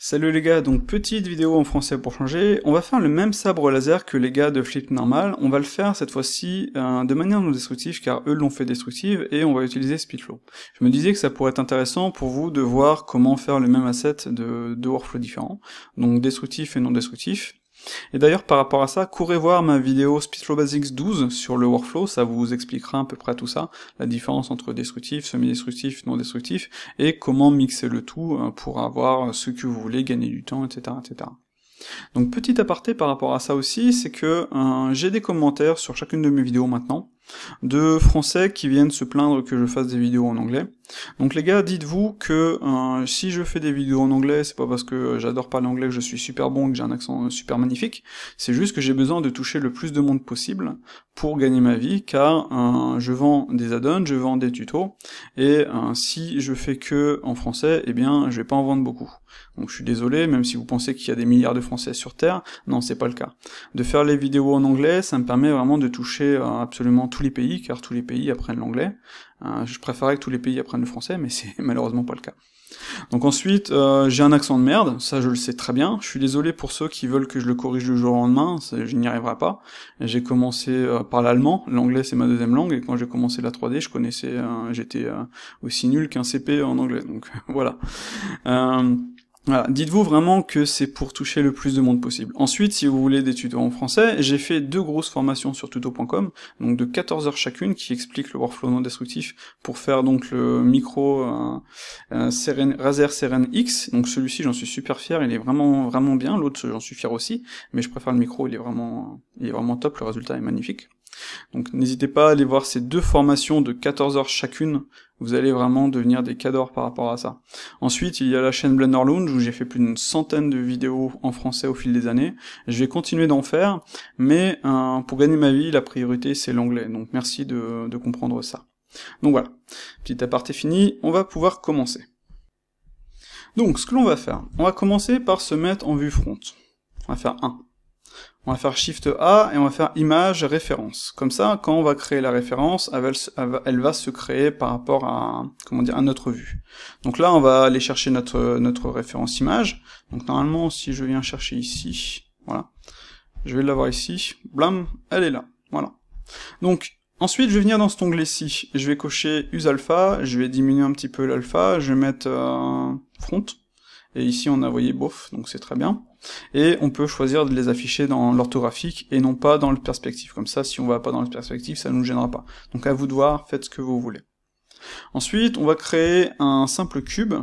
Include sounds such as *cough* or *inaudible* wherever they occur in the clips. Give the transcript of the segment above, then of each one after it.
Salut les gars, donc petite vidéo en français pour changer, on va faire le même sabre laser que les gars de Flip Normal, on va le faire cette fois-ci euh, de manière non destructive car eux l'ont fait destructive et on va utiliser Speedflow. Je me disais que ça pourrait être intéressant pour vous de voir comment faire le même asset de deux workflows différents, donc destructif et non destructif, et d'ailleurs, par rapport à ça, courez voir ma vidéo Speedflow Basics 12 sur le workflow, ça vous expliquera à peu près tout ça, la différence entre destructif, semi-destructif, non-destructif, et comment mixer le tout euh, pour avoir ce que vous voulez, gagner du temps, etc. etc. Donc petit aparté par rapport à ça aussi, c'est que euh, j'ai des commentaires sur chacune de mes vidéos maintenant, de Français qui viennent se plaindre que je fasse des vidéos en anglais. Donc les gars, dites-vous que euh, si je fais des vidéos en anglais, c'est pas parce que j'adore pas l'anglais, que je suis super bon, que j'ai un accent euh, super magnifique, c'est juste que j'ai besoin de toucher le plus de monde possible pour gagner ma vie, car euh, je vends des add-ons, je vends des tutos, et si je fais que en français, eh bien je vais pas en vendre beaucoup. Donc je suis désolé, même si vous pensez qu'il y a des milliards de Français sur Terre, non c'est pas le cas. De faire les vidéos en anglais, ça me permet vraiment de toucher absolument tout tous les pays, car tous les pays apprennent l'anglais. Euh, je préférerais que tous les pays apprennent le français, mais c'est *laughs* malheureusement pas le cas. Donc ensuite, euh, j'ai un accent de merde, ça je le sais très bien. Je suis désolé pour ceux qui veulent que je le corrige le jour au lendemain, je n'y arriverai pas. J'ai commencé euh, par l'allemand, l'anglais c'est ma deuxième langue, et quand j'ai commencé la 3D, je connaissais, j'étais aussi nul qu'un CP en anglais, donc *laughs* voilà. Voilà, dites-vous vraiment que c'est pour toucher le plus de monde possible. Ensuite, si vous voulez des tutos en français, j'ai fait deux grosses formations sur tuto.com, donc de 14 heures chacune, qui expliquent le workflow non destructif pour faire donc le micro euh, euh, Razer Seren X. Donc celui-ci, j'en suis super fier, il est vraiment vraiment bien. L'autre, j'en suis fier aussi, mais je préfère le micro, il est vraiment il est vraiment top, le résultat est magnifique. Donc n'hésitez pas à aller voir ces deux formations de 14 heures chacune. Vous allez vraiment devenir des cadors par rapport à ça. Ensuite, il y a la chaîne Blender Lounge où j'ai fait plus d'une centaine de vidéos en français au fil des années. Je vais continuer d'en faire, mais euh, pour gagner ma vie, la priorité c'est l'anglais. Donc merci de, de comprendre ça. Donc voilà, petit aparté fini, on va pouvoir commencer. Donc ce que l'on va faire, on va commencer par se mettre en vue front. On va faire 1 on va faire Shift A et on va faire image référence. Comme ça, quand on va créer la référence, elle, va se créer par rapport à comment dire à notre vue. Donc là, on va aller chercher notre notre référence image. Donc normalement, si je viens chercher ici, voilà, je vais l'avoir ici. Blam, elle est là. Voilà. Donc Ensuite, je vais venir dans cet onglet-ci, je vais cocher use alpha, je vais diminuer un petit peu l'alpha, je vais mettre euh, front, et ici on a, voyez, bof, donc c'est très bien. Et on peut choisir de les afficher dans l'orthographique et non pas dans le perspective. Comme ça, si on va pas dans le perspective, ça ne nous gênera pas. Donc à vous de voir, faites ce que vous voulez. Ensuite, on va créer un simple cube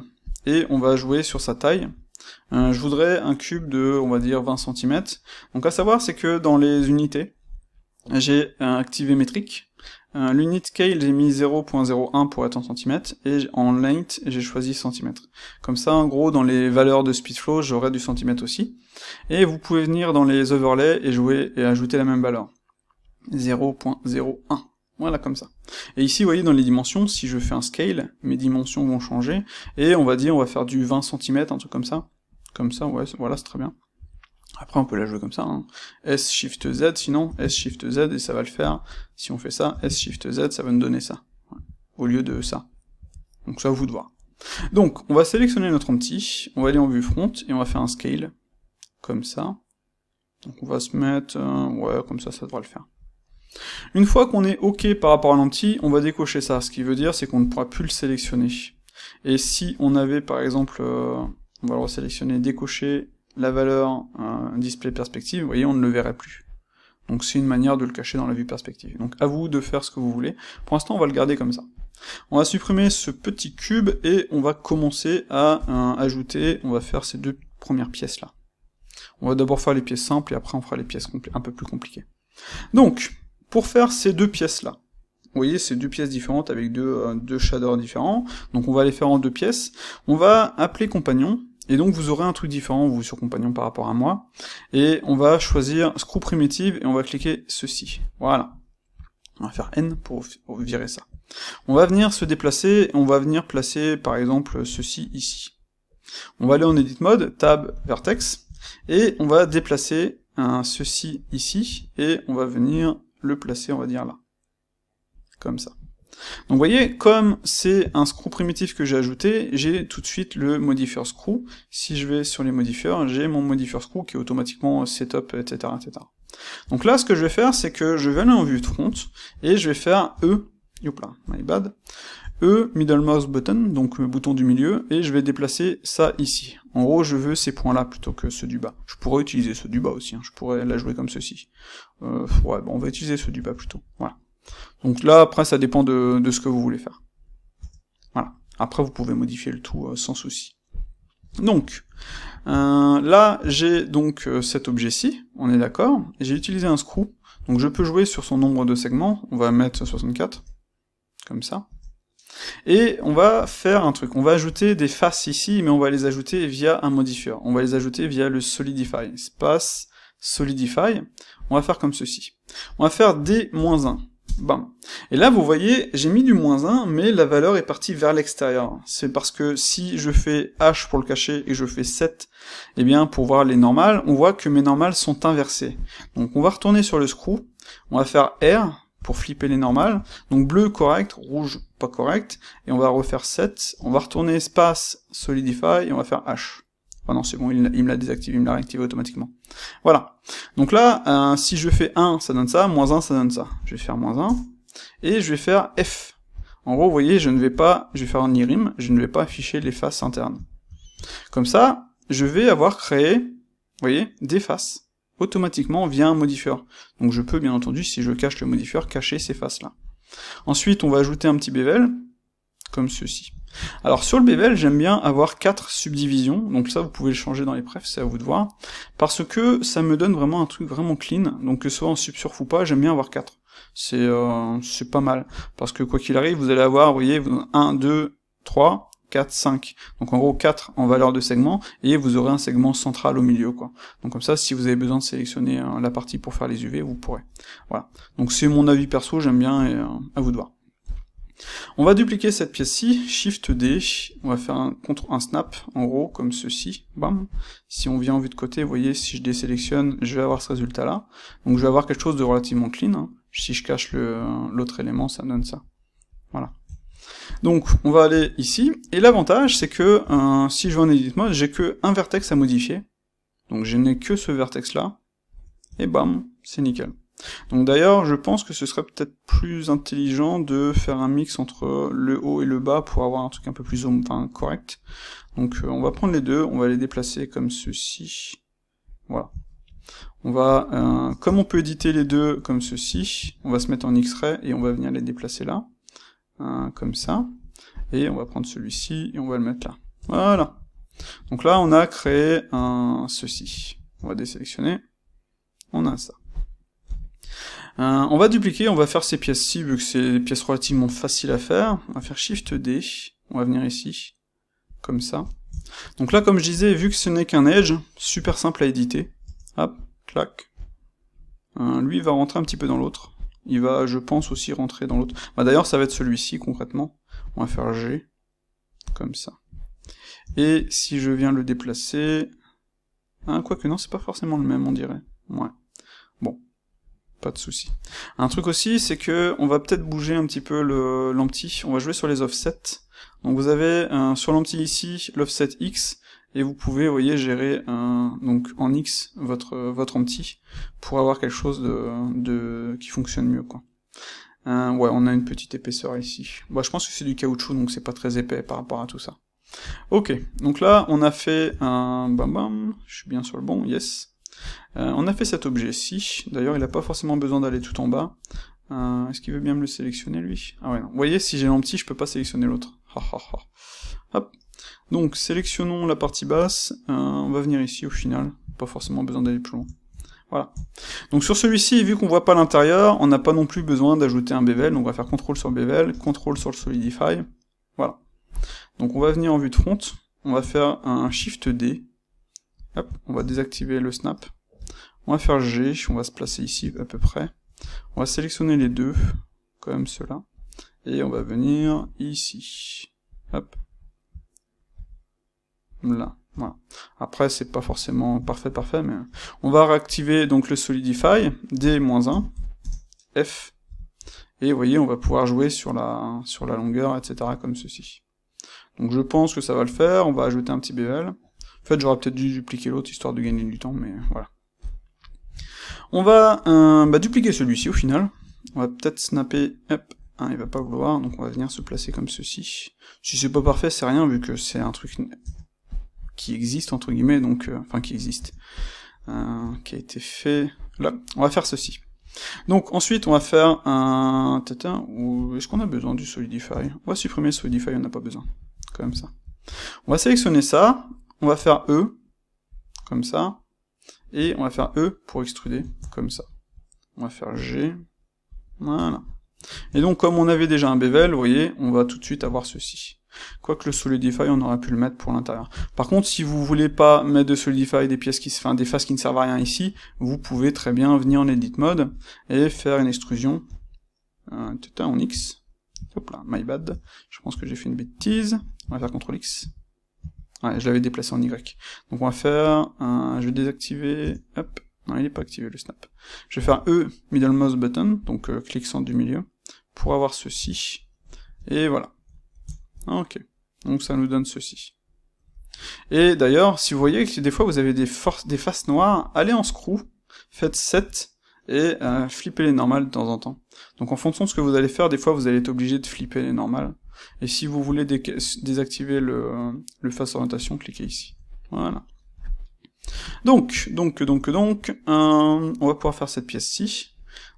et on va jouer sur sa taille. Euh, je voudrais un cube de, on va dire, 20 cm. Donc à savoir, c'est que dans les unités, j'ai activé métrique, euh, l'unit scale, j'ai mis 0.01 pour être en centimètres, et en length, j'ai choisi centimètres. Comme ça, en gros, dans les valeurs de flow j'aurai du centimètre aussi. Et vous pouvez venir dans les overlays et jouer et ajouter la même valeur. 0.01. Voilà, comme ça. Et ici, vous voyez, dans les dimensions, si je fais un scale, mes dimensions vont changer, et on va dire, on va faire du 20 cm, un truc comme ça. Comme ça, ouais, voilà, c'est très bien. Après, on peut la jouer comme ça. Hein. S Shift Z, sinon S Shift Z, et ça va le faire. Si on fait ça, S Shift Z, ça va nous donner ça. Au lieu de ça. Donc ça, vous de voir. Donc, on va sélectionner notre anti, on va aller en vue front, et on va faire un scale. Comme ça. Donc on va se mettre... Euh, ouais, comme ça, ça devra le faire. Une fois qu'on est OK par rapport à l'anti, on va décocher ça. Ce qui veut dire, c'est qu'on ne pourra plus le sélectionner. Et si on avait, par exemple... Euh, on va le sélectionner, décocher la valeur, un display perspective, vous voyez, on ne le verrait plus. Donc c'est une manière de le cacher dans la vue perspective. Donc à vous de faire ce que vous voulez. Pour l'instant, on va le garder comme ça. On va supprimer ce petit cube et on va commencer à euh, ajouter, on va faire ces deux premières pièces là. On va d'abord faire les pièces simples et après on fera les pièces un peu plus compliquées. Donc, pour faire ces deux pièces là, vous voyez, c'est deux pièces différentes avec deux, euh, deux shaders différents. Donc on va les faire en deux pièces. On va appeler compagnon et donc vous aurez un truc différent, vous sur compagnon par rapport à moi. Et on va choisir screw primitive et on va cliquer ceci. Voilà. On va faire N pour virer ça. On va venir se déplacer, on va venir placer par exemple ceci ici. On va aller en edit mode, tab vertex, et on va déplacer un ceci ici, et on va venir le placer, on va dire là. Comme ça. Donc vous voyez, comme c'est un screw primitif que j'ai ajouté, j'ai tout de suite le modifier screw. Si je vais sur les modifiers, j'ai mon modifier screw qui est automatiquement setup, etc. etc. Donc là, ce que je vais faire, c'est que je vais aller en vue de front, et je vais faire E, youpla, my bad, E middle mouse button, donc le bouton du milieu, et je vais déplacer ça ici. En gros, je veux ces points-là plutôt que ceux du bas. Je pourrais utiliser ceux du bas aussi, hein. je pourrais la jouer comme ceci. Euh, ouais, on va utiliser ceux du bas plutôt, voilà. Donc là, après, ça dépend de, ce que vous voulez faire. Voilà. Après, vous pouvez modifier le tout euh, sans souci. Donc, euh, là, j'ai donc euh, cet objet-ci, on est d'accord. J'ai utilisé un screw, donc je peux jouer sur son nombre de segments. On va mettre 64, comme ça. Et on va faire un truc, on va ajouter des faces ici, mais on va les ajouter via un modifier. On va les ajouter via le solidify, Space solidify. On va faire comme ceci. On va faire d-1. Et là, vous voyez, j'ai mis du moins 1, mais la valeur est partie vers l'extérieur. C'est parce que si je fais H pour le cacher et je fais 7, eh bien, pour voir les normales, on voit que mes normales sont inversées. Donc on va retourner sur le screw, on va faire R pour flipper les normales. Donc bleu correct, rouge pas correct, et on va refaire 7, on va retourner espace, solidify, et on va faire H. Ah non, c'est bon, il, me la désactivé, il me la réactivé automatiquement. Voilà. Donc là, euh, si je fais 1, ça donne ça, moins 1, ça donne ça. Je vais faire moins 1, et je vais faire F. En gros, vous voyez, je ne vais pas, je vais faire un IRIM, je ne vais pas afficher les faces internes. Comme ça, je vais avoir créé, vous voyez, des faces, automatiquement via un modifieur. Donc je peux, bien entendu, si je cache le modifieur, cacher ces faces-là. Ensuite, on va ajouter un petit bevel, comme ceci. Alors sur le bevel, j'aime bien avoir quatre subdivisions, donc ça vous pouvez le changer dans les prefs, c'est à vous de voir, parce que ça me donne vraiment un truc vraiment clean, donc que ce soit en subsurf ou pas, j'aime bien avoir quatre. C'est euh, pas mal, parce que quoi qu'il arrive, vous allez avoir, vous voyez, 1, 2, 3, 4, 5. Donc en gros 4 en valeur de segment, et vous aurez un segment central au milieu. quoi. Donc comme ça, si vous avez besoin de sélectionner euh, la partie pour faire les UV, vous pourrez. Voilà. Donc c'est mon avis perso, j'aime bien, et euh, à vous de voir. On va dupliquer cette pièce-ci, Shift D, on va faire un, contre, un snap, en gros, comme ceci, bam. Si on vient en vue de côté, vous voyez, si je désélectionne, je vais avoir ce résultat-là. Donc je vais avoir quelque chose de relativement clean. Hein. Si je cache l'autre élément, ça donne ça. Voilà. Donc on va aller ici, et l'avantage c'est que euh, si je vais en edit mode, j'ai que un vertex à modifier. Donc je n'ai que ce vertex là, et bam, c'est nickel. Donc d'ailleurs, je pense que ce serait peut-être plus intelligent de faire un mix entre le haut et le bas pour avoir un truc un peu plus enfin, correct. Donc euh, on va prendre les deux, on va les déplacer comme ceci. Voilà. On va, euh, comme on peut éditer les deux comme ceci, on va se mettre en X-ray et on va venir les déplacer là, euh, comme ça. Et on va prendre celui-ci et on va le mettre là. Voilà. Donc là, on a créé un ceci. On va désélectionner. On a ça. Euh, on va dupliquer, on va faire ces pièces-ci, vu que c'est des pièces relativement faciles à faire. On va faire Shift D, on va venir ici, comme ça. Donc là, comme je disais, vu que ce n'est qu'un edge, super simple à éditer. Hop, clac. Euh, lui va rentrer un petit peu dans l'autre. Il va, je pense, aussi rentrer dans l'autre. Bah, D'ailleurs, ça va être celui-ci, concrètement. On va faire G, comme ça. Et si je viens le déplacer... Ah, quoique non, c'est pas forcément le même, on dirait. Ouais pas de souci. Un truc aussi, c'est que on va peut-être bouger un petit peu le On va jouer sur les offsets. Donc vous avez un sur l'ampli ici l'offset X et vous pouvez, voyez, gérer donc en X votre votre empty pour avoir quelque chose de, qui fonctionne mieux quoi. ouais, on a une petite épaisseur ici. Bah, je pense que c'est du caoutchouc, donc c'est pas très épais par rapport à tout ça. Ok, donc là on a fait un bam bam, je suis bien sur le bon, yes. Euh, on a fait cet objet-ci, d'ailleurs il n'a pas forcément besoin d'aller tout en bas. Euh, est-ce qu'il veut bien me le sélectionner lui Ah ouais, non. Vous voyez, si j'ai petit, je peux pas sélectionner l'autre. Donc, sélectionnons la partie basse. Euh, on va venir ici au final. Pas forcément besoin d'aller plus loin. Voilà. Donc sur celui-ci, vu qu'on voit pas l'intérieur, on n'a pas non plus besoin d'ajouter un bevel. Donc on va faire CTRL sur bevel, CTRL sur le Solidify. Voilà. Donc on va venir en vue de front. On va faire un SHIFT D on va désactiver le snap. On va faire G, on va se placer ici à peu près. On va sélectionner les deux, comme cela. Et on va venir ici. Hop. Là. Voilà. Après, c'est pas forcément parfait, parfait, mais on va réactiver donc le Solidify, D-1, F, et vous voyez, on va pouvoir jouer sur la, sur la longueur, etc., comme ceci. Donc je pense que ça va le faire, on va ajouter un petit BL, en fait, j'aurais peut-être dû dupliquer l'autre histoire de gagner du temps, mais voilà. On va euh, bah, dupliquer celui-ci au final. On va peut-être snapper. Hop, hein, il va pas vouloir, donc on va venir se placer comme ceci. Si c'est pas parfait, c'est rien vu que c'est un truc qui existe entre guillemets, donc euh, enfin qui existe, euh, qui a été fait. Là, on va faire ceci. Donc ensuite, on va faire un Ou est-ce qu'on a besoin du Solidify On va supprimer le Solidify, on n'a pas besoin. Comme ça. On va sélectionner ça. On va faire E, comme ça. Et on va faire E pour extruder, comme ça. On va faire G. Voilà. Et donc, comme on avait déjà un bevel, vous voyez, on va tout de suite avoir ceci. Quoique le Solidify, on aurait pu le mettre pour l'intérieur. Par contre, si vous voulez pas mettre de Solidify des pièces qui se, enfin, des faces qui ne servent à rien ici, vous pouvez très bien venir en Edit Mode et faire une extrusion. en euh, X. Hop là, my bad. Je pense que j'ai fait une bêtise. On va faire CTRL X. Ouais, je l'avais déplacé en Y. Donc on va faire un... Je vais désactiver... Hop. Non, il n'est pas activé le snap. Je vais faire E middle mouse button, donc euh, clic centre du milieu, pour avoir ceci. Et voilà. Ok. Donc ça nous donne ceci. Et d'ailleurs, si vous voyez que des fois vous avez des, des faces noires, allez en screw, faites 7, et euh, flippez les normales de temps en temps. Donc en fonction de ce que vous allez faire, des fois vous allez être obligé de flipper les normales. Et si vous voulez désactiver le, face orientation, cliquez ici. Voilà. Donc, donc, donc, donc, euh, on va pouvoir faire cette pièce-ci.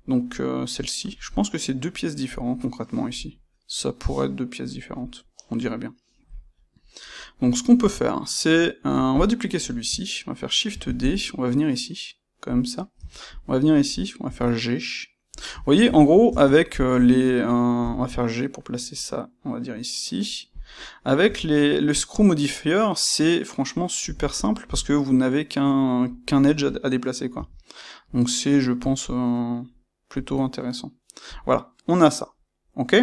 Donc euh, celle-ci, je pense que c'est deux pièces différentes concrètement ici. Ça pourrait être deux pièces différentes, on dirait bien. Donc ce qu'on peut faire, c'est... Euh, on va dupliquer celui-ci, on va faire Shift D, on va venir ici, comme ça. On va venir ici, on va faire G, vous voyez, en gros, avec euh, les... on va faire G pour placer ça, on va dire ici. Avec les, le screw modifier, c'est franchement super simple parce que vous n'avez qu'un qu'un edge à, déplacer. quoi. Donc c'est, je pense, euh, plutôt intéressant. Voilà, on a ça. Ok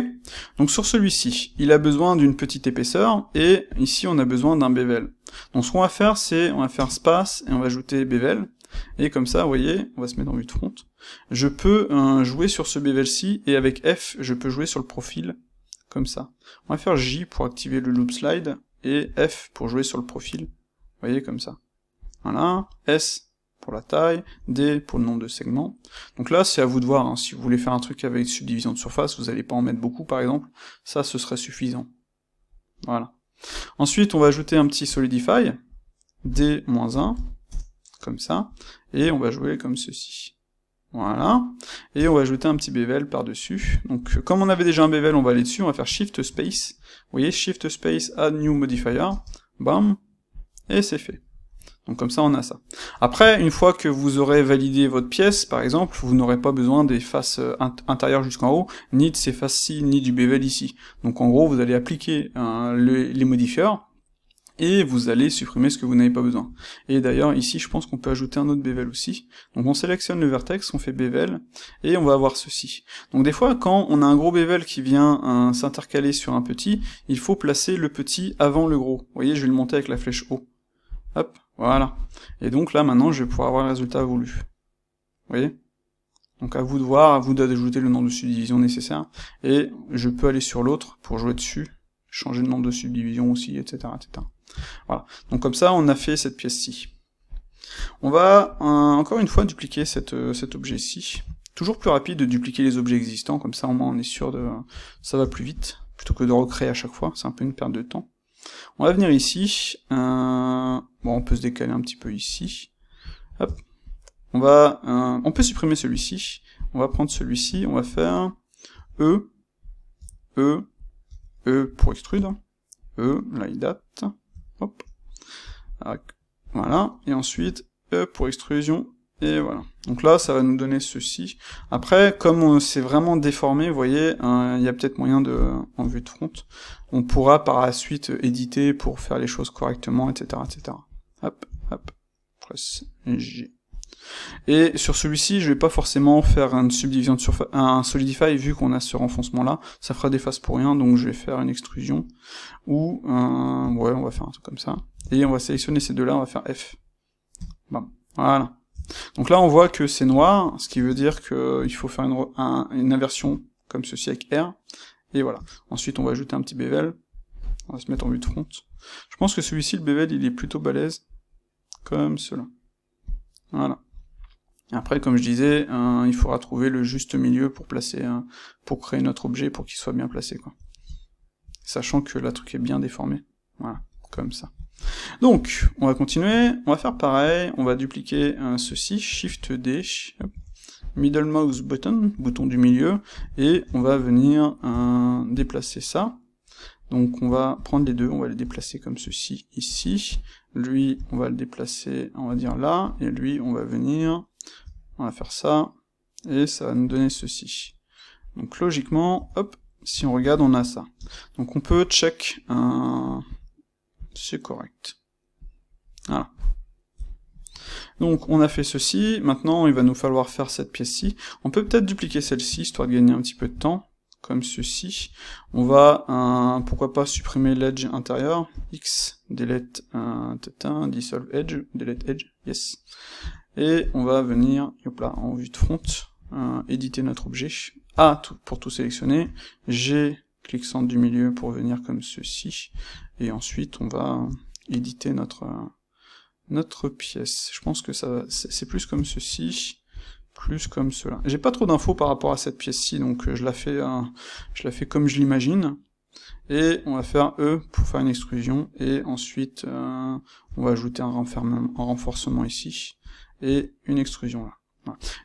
Donc sur celui-ci, il a besoin d'une petite épaisseur, et ici on a besoin d'un bevel. Donc ce qu'on va faire, c'est, on va faire space, et on va ajouter bevel. Et comme ça, vous voyez, on va se mettre dans vue de front. Je peux hein, jouer sur ce bevel-ci, et avec F, je peux jouer sur le profil, comme ça. On va faire J pour activer le loop slide, et F pour jouer sur le profil. Vous voyez, comme ça. Voilà. S pour la taille, D pour le nombre de segments. Donc là, c'est à vous de voir. Hein. Si vous voulez faire un truc avec subdivision de surface, vous n'allez pas en mettre beaucoup, par exemple. Ça, ce serait suffisant. Voilà. Ensuite, on va ajouter un petit solidify, D-1, comme ça, et on va jouer comme ceci. Voilà. Et on va ajouter un petit bevel par-dessus. Donc, comme on avait déjà un bevel, on va aller dessus, on va faire Shift Space. Vous voyez, Shift Space, Add New Modifier. Bam. Et c'est fait. Donc comme ça, on a ça. Après, une fois que vous aurez validé votre pièce, par exemple, vous n'aurez pas besoin des faces euh, intérieures jusqu'en haut, ni de ces faces-ci, ni du bevel ici. Donc en gros, vous allez appliquer hein, les, les et vous allez supprimer ce que vous n'avez pas besoin. Et d'ailleurs ici je pense qu'on peut ajouter un autre bevel aussi. Donc on sélectionne le vertex, on fait bevel, et on va avoir ceci. Donc des fois quand on a un gros bevel qui vient hein, s'intercaler sur un petit, il faut placer le petit avant le gros. Vous voyez je vais le monter avec la flèche haut. Hop, voilà. Et donc là maintenant je vais pouvoir avoir le résultat voulu. Vous voyez donc à vous de voir, à vous d'ajouter le nombre de subdivisions nécessaires. Et je peux aller sur l'autre pour jouer dessus, changer le nombre de subdivisions aussi, etc. etc. Voilà. Donc comme ça, on a fait cette pièce-ci. On va euh, encore une fois dupliquer euh, cet objet-ci. Toujours plus rapide de dupliquer les objets existants, comme ça au moins on est sûr de... ça va plus vite, plutôt que de recréer à chaque fois, c'est un peu une perte de temps. On va venir ici, euh, bon on peut se décaler un petit peu ici, on va, on peut supprimer celui-ci, on va prendre celui-ci, on va faire E, E, E pour extrude, E, là il date, Hop. Voilà. Et ensuite, E pour extrusion. Et voilà. Donc là, ça va nous donner ceci. Après, comme c'est vraiment déformé, vous voyez, hein, il y a peut-être moyen de, en vue de front, on pourra par la suite éditer pour faire les choses correctement, etc., etc. Hop, hop, press J. Et sur celui-ci, je vais pas forcément faire subdivision de un solidify vu qu'on a ce renfoncement là, ça fera des faces pour rien, donc je vais faire une extrusion, ou ouais, on va faire un truc comme ça. Et on va sélectionner ces deux là, on va faire F. Bam. Voilà. Donc là, on voit que c'est noir, ce qui veut dire qu'il faut faire une, une inversion comme ceci avec R. Et voilà. Ensuite, on va ajouter un petit bevel. On va se mettre en vue de front. Je pense que celui-ci, le bevel, il est plutôt balèze. Comme cela. Voilà. Après, comme je disais, il faudra trouver le juste milieu pour placer, pour créer notre objet pour qu'il soit bien placé, quoi. Sachant que la truc est bien déformé. Voilà, comme ça. Donc, on va continuer, on va faire pareil, on va dupliquer ceci, Shift D, middle mouse button, bouton du milieu, et on va venir déplacer ça. Donc on va prendre les deux, on va les déplacer comme ceci ici. Lui, on va le déplacer, on va dire là, et lui, on va venir on va faire ça, et ça va nous donner ceci. Donc logiquement, hop, si on regarde, on a ça. Donc on peut check un... C'est correct. Voilà. Donc on a fait ceci, maintenant il va nous falloir faire cette pièce-ci. On peut peut-être dupliquer celle-ci, histoire de gagner un petit peu de temps, comme ceci. On va, pourquoi pas, supprimer l'edge intérieur, x, delete, euh, dissolve edge, delete edge, yes et on va venir, hop là, en vue de front, euh, éditer notre objet, A ah, pour tout sélectionner, G, clic centre du milieu pour venir comme ceci, et ensuite on va éditer notre euh, notre pièce. Je pense que ça c'est plus comme ceci, plus comme cela. J'ai pas trop d'infos par rapport à cette pièce-ci, donc euh, je la fais je la fais comme je l'imagine. Et on va faire E pour faire une extrusion, et ensuite on va ajouter un renforcement ici et une extrusion là.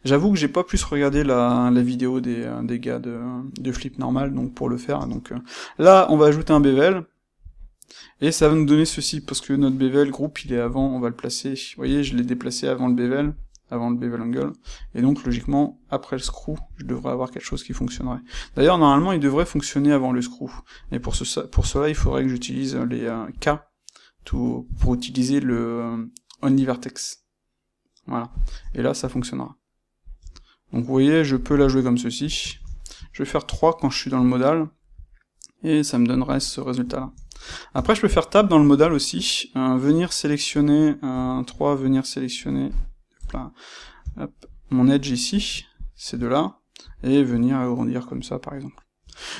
J'avoue que j'ai pas plus regardé la, vidéo des, euh, gars de, flip normal donc pour le faire. Donc euh, là on va ajouter un bevel et ça va nous donner ceci parce que notre bevel groupe il est avant, on va le placer. Vous voyez je l'ai déplacé avant le bevel avant le bevel angle, et donc logiquement, après le screw, je devrais avoir quelque chose qui fonctionnerait. D'ailleurs, normalement, il devrait fonctionner avant le screw, et pour, ce, pour cela, il faudrait que j'utilise les euh, K pour utiliser le only vertex. Voilà. Et là, ça fonctionnera. Donc vous voyez, je peux la jouer comme ceci. Je vais faire 3 quand je suis dans le modal. Et ça me donnerait ce résultat-là. Après, je peux faire tab dans le modal aussi. venir sélectionner un 3, venir sélectionner hop, mon edge ici, ces deux-là, et venir agrandir comme ça, par exemple.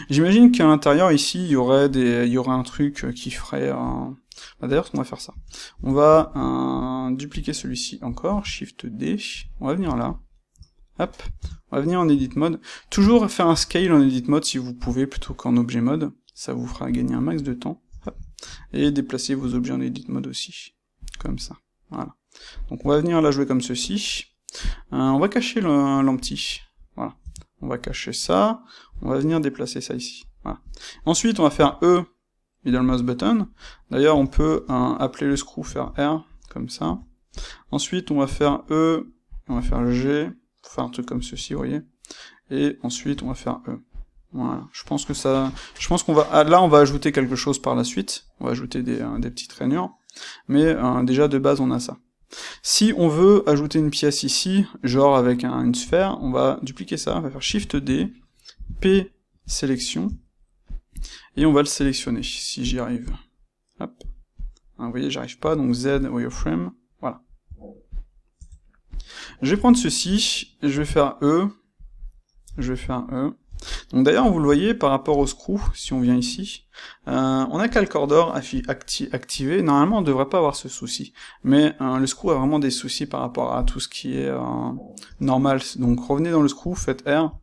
J'imagine qu'à l'intérieur, ici, il y aurait des, il y aurait un truc qui ferait un, bah, d'ailleurs, on va faire ça. On va euh, dupliquer celui-ci encore, Shift D, on va venir là. Hop, on va venir en edit mode. Toujours faire un scale en edit mode si vous pouvez, plutôt qu'en objet mode. Ça vous fera gagner un max de temps. Hop. Et déplacer vos objets en edit mode aussi. Comme ça. Voilà. Donc on va venir la jouer comme ceci. Euh, on va cacher l'empty. Voilà. On va cacher ça. On va venir déplacer ça ici. Voilà. Ensuite, on va faire E button. D'ailleurs, on peut hein, appeler le screw, faire R, comme ça. Ensuite, on va faire E, on va faire G, faire un truc comme ceci, vous voyez. Et ensuite, on va faire E. Voilà. Je pense que ça, je pense qu'on va, ah, là, on va ajouter quelque chose par la suite. On va ajouter des, petits hein, des petites rainures. Mais hein, déjà, de base, on a ça. Si on veut ajouter une pièce ici, genre avec une sphère, on va dupliquer ça, on va faire Shift D, P, sélection, on va le sélectionner, si j'y arrive. Hop. Ah, vous voyez, j'arrive pas, donc Z, wireframe, voilà. Je vais prendre ceci, je vais faire E, je vais faire E. Donc d'ailleurs, vous le voyez, par rapport au screw, si on vient ici, euh, on a Calcorder acti activé, normalement on ne devrait pas avoir ce souci, mais euh, le screw a vraiment des soucis par rapport à tout ce qui est euh, normal, donc revenez dans le screw, faites R,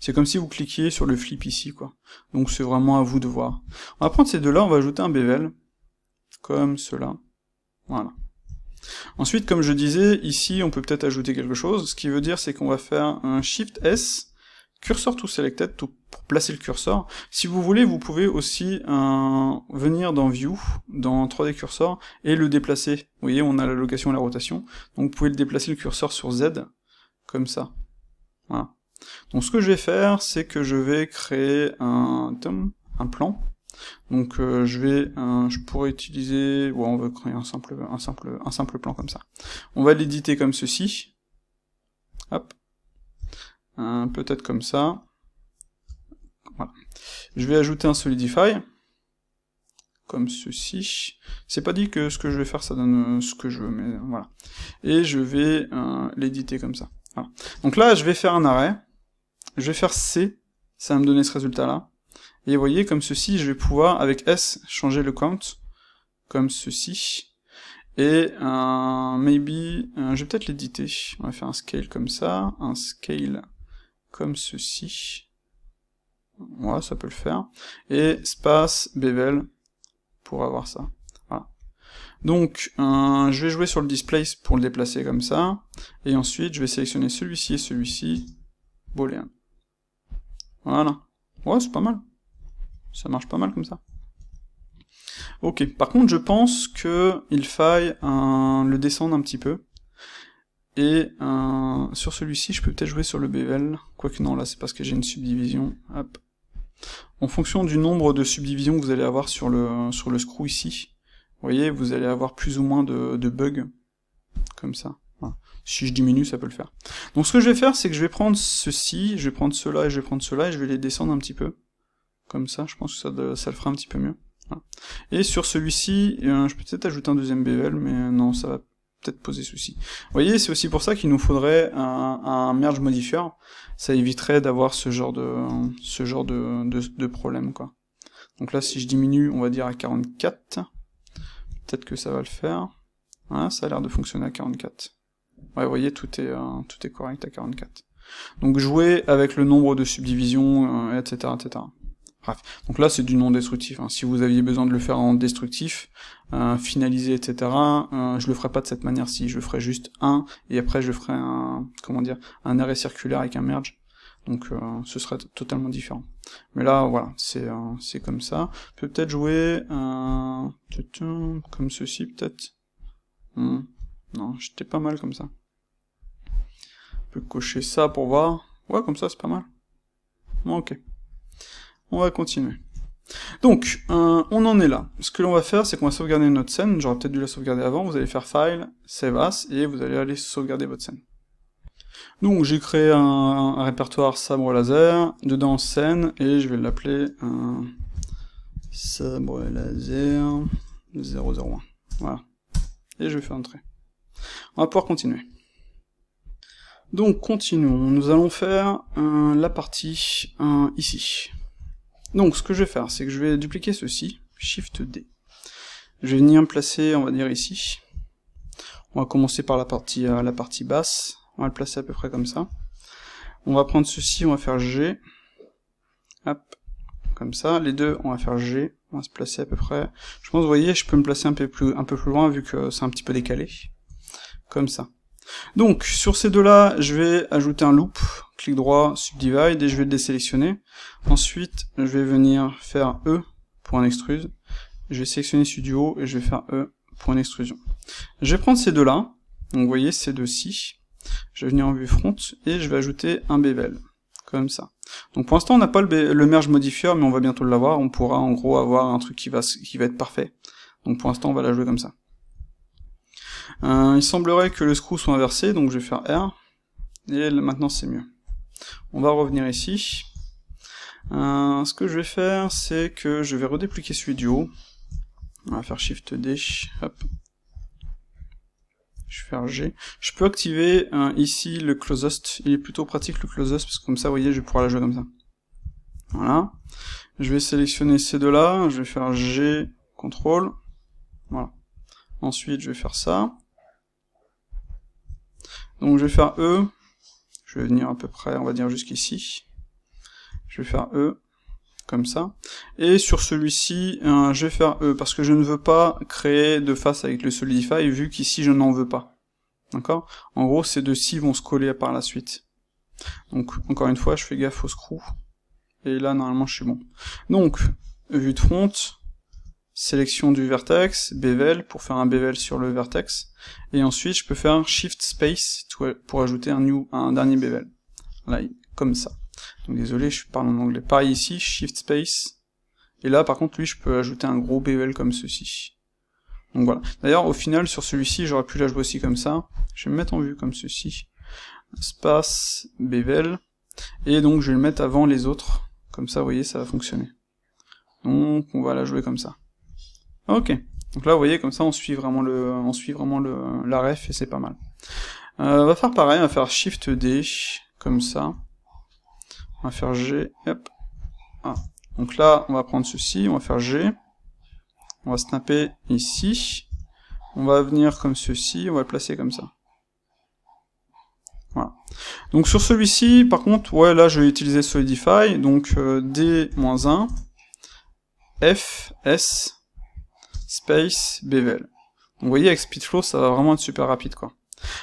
c'est comme si vous cliquiez sur le flip ici, quoi. Donc c'est vraiment à vous de voir. On va prendre ces deux-là, on va ajouter un bevel, comme cela. Voilà. Ensuite, comme je disais, ici, on peut peut-être ajouter quelque chose. Ce qui veut dire, c'est qu'on va faire un Shift S, Cursor to selected, pour placer le curseur. Si vous voulez, vous pouvez aussi euh, venir dans View, dans 3D Cursor, et le déplacer. Vous voyez, on a la location et la rotation. Donc, vous pouvez le déplacer le curseur sur Z, comme ça. Voilà. Donc ce que je vais faire, c'est que je vais créer un, plan. Donc euh, je vais, euh, je pourrais utiliser, on va créer un simple, un simple, plan comme ça. On va l'éditer comme ceci. Hop. Euh, peut-être comme ça. Voilà. Je vais ajouter un solidify comme ceci. C'est pas dit que ce que je vais faire ça donne ce que je veux, mais voilà. Et je vais l'éditer comme ça. Donc là, je vais faire un arrêt. Je vais faire C, ça va me donner ce résultat-là. Et vous voyez, comme ceci, je vais pouvoir, avec S, changer le count, comme ceci. Et un maybe, euh, je vais peut-être l'éditer. On va faire un scale comme ça, un scale comme ceci. Voilà, ça peut le faire. Et space, bevel, pour avoir ça. Voilà. Donc, euh, je vais jouer sur le displace pour le déplacer comme ça. Et ensuite, je vais sélectionner celui-ci et celui-ci, boolean. Voilà. Ouais, c'est pas mal. Ça marche pas mal comme ça. Ok, par contre, je pense que il faille le descendre un petit peu. Et sur celui-ci, je peux peut-être jouer sur le Bevel. Quoique non, là, c'est parce que j'ai une subdivision. Hop. En fonction du nombre de subdivisions que vous allez avoir sur le, sur le screw ici, vous voyez, vous allez avoir plus ou moins de bugs. Comme ça. Si je diminue, ça peut le faire. Donc ce que je vais faire, c'est que je vais prendre ceci, je vais prendre cela, et je vais prendre cela, et je vais les descendre un petit peu. Comme ça, je pense que ça, le fera un petit peu mieux. Et sur celui-ci, euh, je peux peut-être ajouter un deuxième BL, mais euh, non, ça va peut-être poser souci. Vous voyez, c'est aussi pour ça qu'il nous faudrait un, un, merge modifier. Ça éviterait d'avoir ce genre de ce genre de, de, de, problème, quoi. Donc là, si je diminue, on va dire à 44, peut-être que ça va le faire. Hein, ça a l'air de fonctionner à 44. Ouais, vous voyez, tout est, euh, tout est correct à 44. Donc jouer avec le nombre de subdivisions, etc., euh, etc. Bref. Donc là, c'est du non-destructif. Hein. Si vous aviez besoin de le faire en destructif, euh, finaliser, etc., je le ferai pas de cette manière-ci. Je ferai juste un, et après, je ferai un, comment dire, un arrêt circulaire avec un merge. Donc ce serait totalement différent. Mais là, voilà, c'est c'est comme ça. Peut-être jouer comme ceci, peut-être. Hmm. Non, j'étais pas mal comme ça. On peut cocher ça pour voir. Ouais, comme ça, c'est pas mal. Bon, ok. On va continuer. Donc, euh, on en est là. Ce que l'on va faire, c'est qu'on va sauvegarder notre scène. J'aurais peut-être dû la sauvegarder avant. Vous allez faire File, Save As, et vous allez aller sauvegarder votre scène. Donc, j'ai créé un, répertoire sabre laser, dedans scène, et je vais l'appeler euh, sabre laser 001. Voilà. Et je vais faire entrer. On va pouvoir continuer. Donc continuons, nous allons faire euh, la partie euh, ici. Donc ce que je vais faire, c'est que je vais dupliquer ceci, Shift D. Je vais venir me placer, on va dire ici. On va commencer par la partie, euh, la partie basse, on va le placer à peu près comme ça. On va prendre ceci, on va faire G. Hop, comme ça. Les deux, on va faire G, on va se placer à peu près. Je pense, vous voyez, je peux me placer un peu plus, un peu plus loin vu que c'est un petit peu décalé comme ça. Donc, sur ces deux-là, je vais ajouter un loop, clic droit, subdivide, et je vais le désélectionner. Ensuite, je vais venir faire E pour un extrude. Je vais sélectionner Studio, et je vais faire E pour une extrusion. Je vais prendre ces deux-là, donc vous voyez ces deux-ci. Je vais venir en vue front, et je vais ajouter un bevel, comme ça. Donc pour l'instant, on n'a pas le, merge modifier, mais on va bientôt l'avoir. On pourra en gros avoir un truc qui va, qui va être parfait. Donc pour l'instant, on va la jouer comme ça. Euh, il semblerait que le screw soit inversé, donc je vais faire R. Et maintenant c'est mieux. On va revenir ici. Euh, ce que je vais faire, c'est que je vais redépliquer celui du haut. On va faire Shift D, hop. Je vais faire G. Je peux activer euh, ici le closest. Il est plutôt pratique le closest, parce que comme ça, vous voyez, je vais pouvoir la jouer comme ça. Voilà. Je vais sélectionner ces deux-là. Je vais faire G, CTRL, Voilà. Ensuite, je vais faire ça. Donc je vais faire E, je vais venir à peu près, on va dire jusqu'ici. Je vais faire E, comme ça. Et sur celui-ci, euh, je vais faire E, parce que je ne veux pas créer de face avec le Solidify, vu qu'ici je n'en veux pas. D'accord En gros, ces deux-ci vont se coller par la suite. Donc, encore une fois, je fais gaffe au screw. Et là, normalement, je suis bon. Donc, vue de front, sélection du vertex, bevel pour faire un bevel sur le vertex, et ensuite je peux faire shift space pour ajouter un new, un dernier bevel. Voilà, comme ça. Donc désolé, je parle en anglais. Pareil ici, shift space. Et là, par contre, lui, je peux ajouter un gros bevel comme ceci. Donc voilà. D'ailleurs, au final, sur celui-ci, j'aurais pu la jouer aussi comme ça. Je vais me mettre en vue comme ceci. Space, bevel. Et donc, je vais le mettre avant les autres. Comme ça, vous voyez, ça va fonctionner. Donc, on va la jouer comme ça. Ah, ok. Donc là, vous voyez, comme ça, on suit vraiment le, on suit vraiment le, la ref et c'est pas mal. Euh, on va faire pareil, on va faire Shift D, comme ça. On va faire G, hop. Ah. Donc là, on va prendre ceci, on va faire G. On va snapper ici. On va venir comme ceci, on va le placer comme ça. Voilà. Donc sur celui-ci, par contre, ouais, là, je vais utiliser Solidify. Donc euh, D-1, F, S, space bevel. vous voyez, avec Speedflow, ça va vraiment être super rapide, quoi.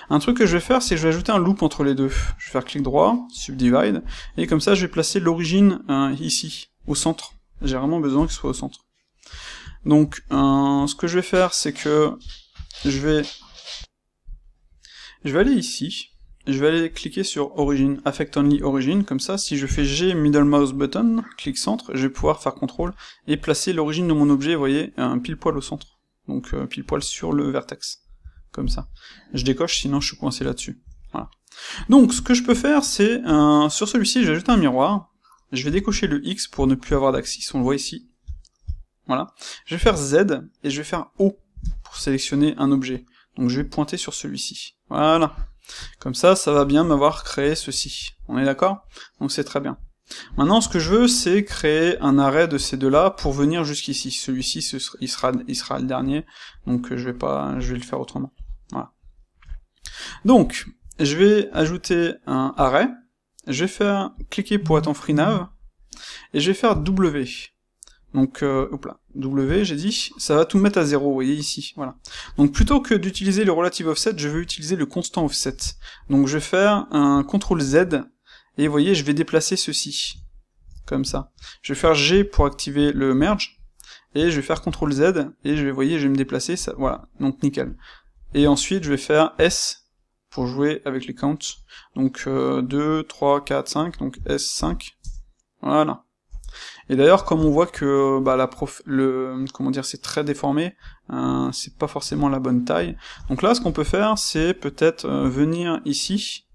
Un truc que je vais faire, c'est que je vais ajouter un loop entre les deux. Je vais faire clic droit, subdivide, et comme ça, je vais placer l'origine euh, ici, au centre. J'ai vraiment besoin qu'il soit au centre. Donc, euh, ce que je vais faire, c'est que je vais, je vais aller ici, je vais aller cliquer sur Origin, Affect Only Origin, comme ça, si je fais G Middle Mouse Button, clic centre, je vais pouvoir faire contrôle et placer l'origine de mon objet, vous voyez, un pile poil au centre. Donc euh, pile poil sur le vertex, comme ça. Je décoche, sinon je suis coincé là-dessus. Voilà. Donc ce que je peux faire, c'est, euh, sur celui-ci, je vais ajouter un miroir, je vais décocher le X pour ne plus avoir d'axis, on le voit ici. Voilà. Je vais faire Z, et je vais faire O pour sélectionner un objet. Donc je vais pointer sur celui-ci. Voilà. Comme ça, ça va bien m'avoir créé ceci. On est d'accord Donc c'est très bien. Maintenant, ce que je veux, c'est créer un arrêt de ces deux-là pour venir jusqu'ici. Celui-ci, il, sera, il sera le dernier, donc euh, je vais pas, je vais le faire autrement. Voilà. Donc, je vais ajouter un arrêt. Je vais faire cliquer pour être en FreeNav, et je vais faire W. Donc, euh, hop W, j'ai dit, ça va tout mettre à zéro. vous voyez ici, voilà. Donc plutôt que d'utiliser le relative offset, je vais utiliser le constant offset. Donc je vais faire un CTRL Z, et vous voyez, je vais déplacer ceci, comme ça. Je vais faire G pour activer le merge, et je vais faire CTRL Z, et je vais, vous voyez, je vais me déplacer, ça, voilà, donc nickel. Et ensuite, je vais faire S pour jouer avec les counts. Donc 2, 3, 4, 5, donc S5, voilà. Et d'ailleurs, comme on voit que bah, la prof... le comment dire, c'est très déformé, euh, c'est pas forcément la bonne taille. Donc là, ce qu'on peut faire, c'est peut-être euh, venir ici,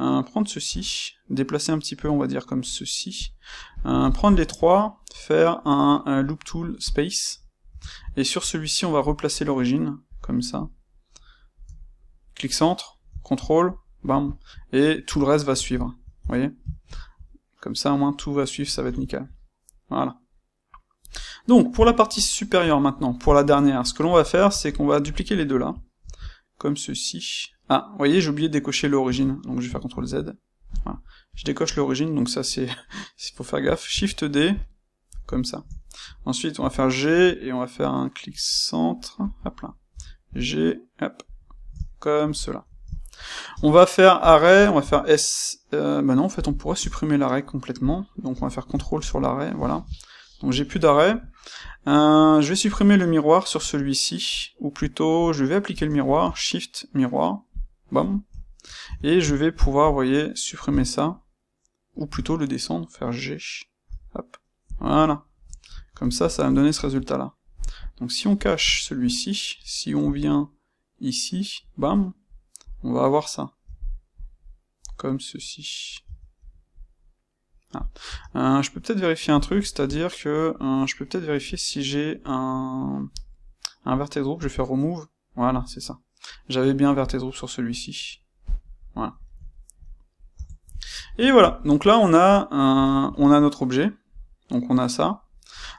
euh, prendre ceci, déplacer un petit peu, on va dire comme ceci, euh, prendre les trois, faire un, un loop tool space, et sur celui-ci, on va replacer l'origine, comme ça. Clique centre, contrôle, bam, et tout le reste va suivre. Vous voyez Comme ça, au moins, tout va suivre, ça va être nickel. Voilà. Donc, pour la partie supérieure maintenant, pour la dernière, ce que l'on va faire, c'est qu'on va dupliquer les deux là. Comme ceci. Ah, vous voyez, j'ai oublié de décocher l'origine. Donc, je vais faire CTRL Z. Voilà. Je décoche l'origine, donc ça, c'est... Il faut *laughs* faire gaffe. SHIFT D. Comme ça. Ensuite, on va faire G, et on va faire un clic centre. Hop là. G, hop. Comme cela. On va faire arrêt, on va faire S... Euh, bah non, en fait, on pourrait supprimer l'arrêt complètement. Donc on va faire contrôle sur l'arrêt, voilà. Donc j'ai plus d'arrêt. Euh, je vais supprimer le miroir sur celui-ci, ou plutôt je vais appliquer le miroir, Shift, miroir, bam, et je vais pouvoir, vous voyez, supprimer ça, ou plutôt le descendre, faire G, hop, voilà. Comme ça, ça va me donner ce résultat-là. Donc si on cache celui-ci, si on vient ici, bam, on va avoir ça. Comme ceci. Ah. Euh, je peux peut-être vérifier un truc, c'est-à-dire que euh, je peux peut-être vérifier si j'ai un, un je vais faire remove. Voilà, c'est ça. J'avais bien un vertex sur celui-ci. Voilà. Et voilà, donc là on a, un... on a notre objet, donc on a ça,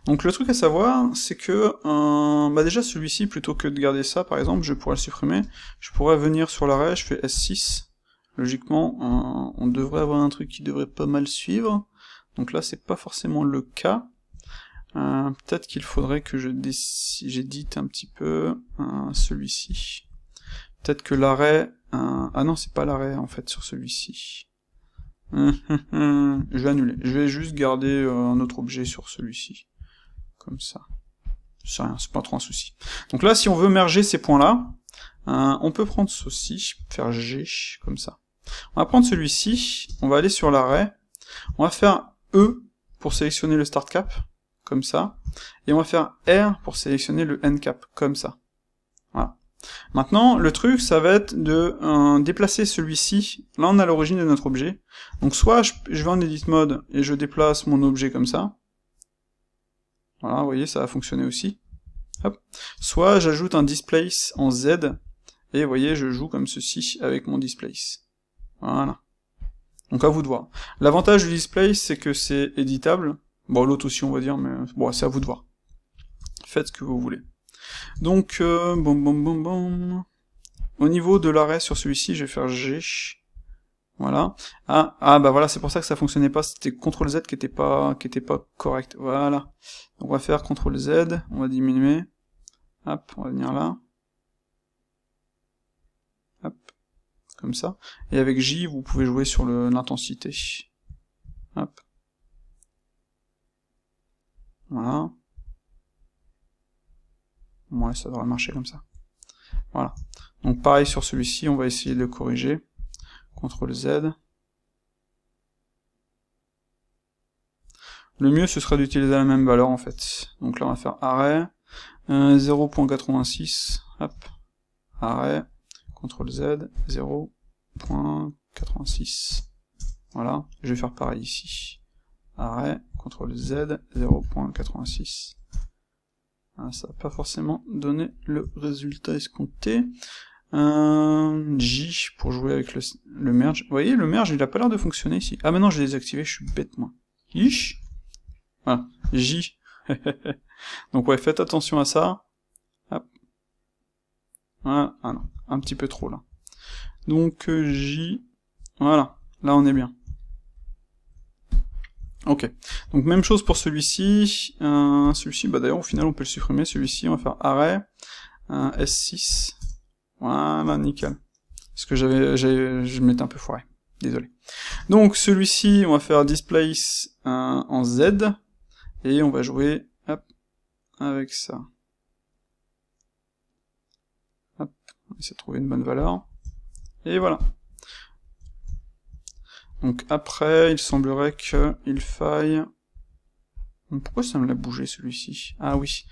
donc le truc à savoir, c'est que, euh, bah déjà celui-ci, plutôt que de garder ça, par exemple, je pourrais le supprimer, je pourrais venir sur l'arrêt, je fais S6, logiquement, euh, on devrait avoir un truc qui devrait pas mal suivre, donc là c'est pas forcément le cas, euh, peut-être qu'il faudrait que je j'édite un petit peu celui-ci, peut-être que l'arrêt, ah non c'est pas l'arrêt en fait sur celui-ci, *laughs* je vais annuler. Je vais juste garder euh, un autre objet sur celui-ci. Comme ça. C'est rien, c'est pas trop un souci. Donc là, si on veut merger ces points-là, euh, on peut prendre ceci, faire G, comme ça. On va prendre celui-ci, on va aller sur l'arrêt, on va faire E pour sélectionner le start cap, comme ça, et on va faire R pour sélectionner le end cap, comme ça. Maintenant, le truc, ça va être de euh, déplacer celui-ci. Là, on a l'origine de notre objet. Donc, soit je, vais en edit mode et je déplace mon objet comme ça. Voilà, vous voyez, ça a fonctionné aussi. Hop. Soit j'ajoute un displace en Z. Et vous voyez, je joue comme ceci avec mon displace. Voilà. Donc à vous de voir. L'avantage du displace, c'est que c'est éditable. Bon, l'autre aussi, on va dire, mais bon, c'est à vous de voir. Faites ce que vous voulez. Donc, bon, euh, bon, bon, bon. Au niveau de l'arrêt sur celui-ci, je vais faire G. Voilà. Ah, ah bah voilà, c'est pour ça que ça fonctionnait pas. C'était CTRL Z qui n'était pas, qui pas correct. Voilà. on va faire CTRL Z, on va diminuer. Hop, on va venir là. Hop. Comme ça. Et avec J, vous pouvez jouer sur l'intensité. Hop. Voilà. Moi, ça devrait marcher comme ça. Voilà. Donc pareil sur celui-ci, on va essayer de corriger. CTRL Z. Le mieux, ce serait d'utiliser la même valeur en fait. Donc là, on va faire arrêt. 0.86. Euh, Hop. Arrêt. CTRL Z. 0.86. Voilà. Je vais faire pareil ici. Arrêt. CTRL Z. 0.86. Ah, ça n'a pas forcément donné le résultat escompté. Euh, J pour jouer avec le, merge. Vous voyez, le merge, il a pas l'air de fonctionner ici. Ah, maintenant, je l'ai désactivé, je suis bête, moi. Ich. Voilà, J. Ah, *laughs* Donc, ouais, faites attention à ça. Hop. Voilà. Ah non, un petit peu trop, là. Donc, euh, J. Voilà, là, on est bien. Ok. Donc même chose pour celui-ci. Euh, celui-ci, bah d'ailleurs au final on peut le supprimer. Celui-ci, on va faire arrêt. S6. Voilà, nickel. Parce que j'avais, je m'étais un peu foiré. Désolé. Donc celui-ci, on va faire displace en Z. Et on va jouer avec ça. Hop, on essayer de trouver une bonne valeur. Et voilà. Donc après, il semblerait qu'il faille... Pourquoi ça me l'a bougé celui-ci Ah oui,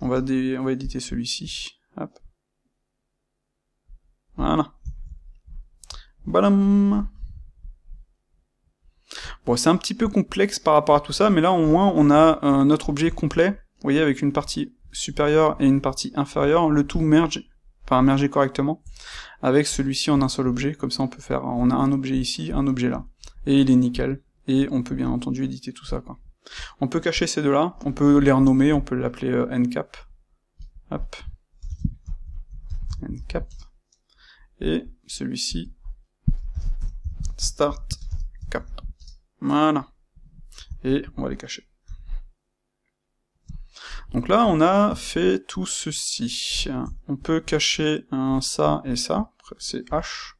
on va, on va éditer celui-ci. Hop. Voilà. Bon, c'est un petit peu complexe par rapport à tout ça, mais là au moins on a euh, notre objet complet, vous voyez, avec une partie supérieure et une partie inférieure, le tout merge, enfin correctement, avec celui-ci en un seul objet, comme ça on peut faire, on a un objet ici, un objet là et il est nickel. Et on peut bien entendu éditer tout ça, quoi. On peut cacher ces deux-là, on peut les renommer, on peut l'appeler euh, ncap. Hop. ncap. Et celui-ci, start cap. Voilà. Et on va les cacher. Donc là, on a fait tout ceci. On peut cacher ça et ça. C'est H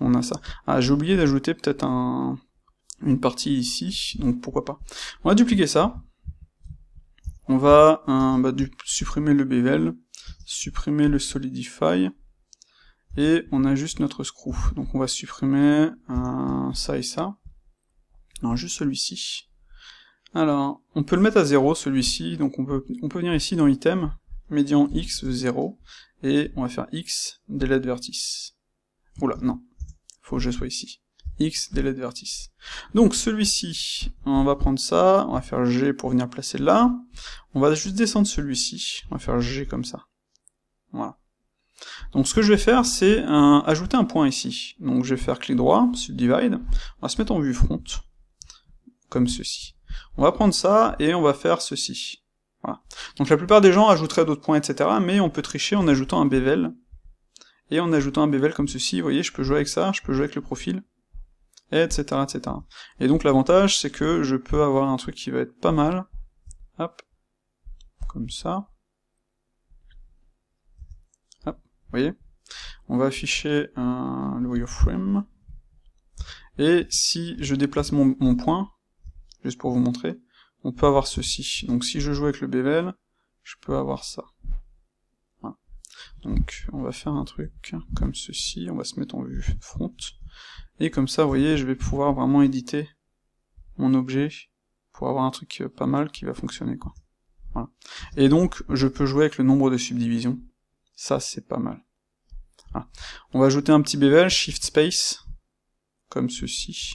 on a ça. Ah, j'ai oublié d'ajouter peut-être un, une partie ici, donc pourquoi pas. On va dupliquer ça. On va bah, supprimer le bevel, supprimer le solidify, et on a juste notre screw. Donc on va supprimer ça et ça. Non, juste celui-ci. Alors, on peut le mettre à 0, celui-ci, donc on peut, on peut venir ici dans item, médian x0, et on va faire x, délai de vertice. Oula, non, faut que je sois ici. X delete vertice. Donc celui-ci, on va prendre ça, on va faire G pour venir placer là. On va juste descendre celui-ci, on va faire G comme ça. Voilà. Donc ce que je vais faire, c'est euh, ajouter un point ici. Donc je vais faire clic droit, subdivide, on va se mettre en vue front, comme ceci. On va prendre ça, et on va faire ceci. Voilà. Donc la plupart des gens ajouteraient d'autres points, etc., mais on peut tricher en ajoutant un bevel, et en ajoutant un bevel comme ceci, vous voyez, je peux jouer avec ça, je peux jouer avec le profil, etc. etc. Et donc l'avantage, c'est que je peux avoir un truc qui va être pas mal. Hop, comme ça. Hop, vous voyez On va afficher un, le frame. Et si je déplace mon, mon point, juste pour vous montrer, on peut avoir ceci. Donc si je joue avec le bevel, je peux avoir ça. Donc on va faire un truc comme ceci, on va se mettre en vue front. Et comme ça, vous voyez, je vais pouvoir vraiment éditer mon objet pour avoir un truc euh, pas mal qui va fonctionner. quoi. Voilà. Et donc, je peux jouer avec le nombre de subdivisions. Ça, c'est pas mal. On va ajouter un petit bevel, Shift Space, comme ceci.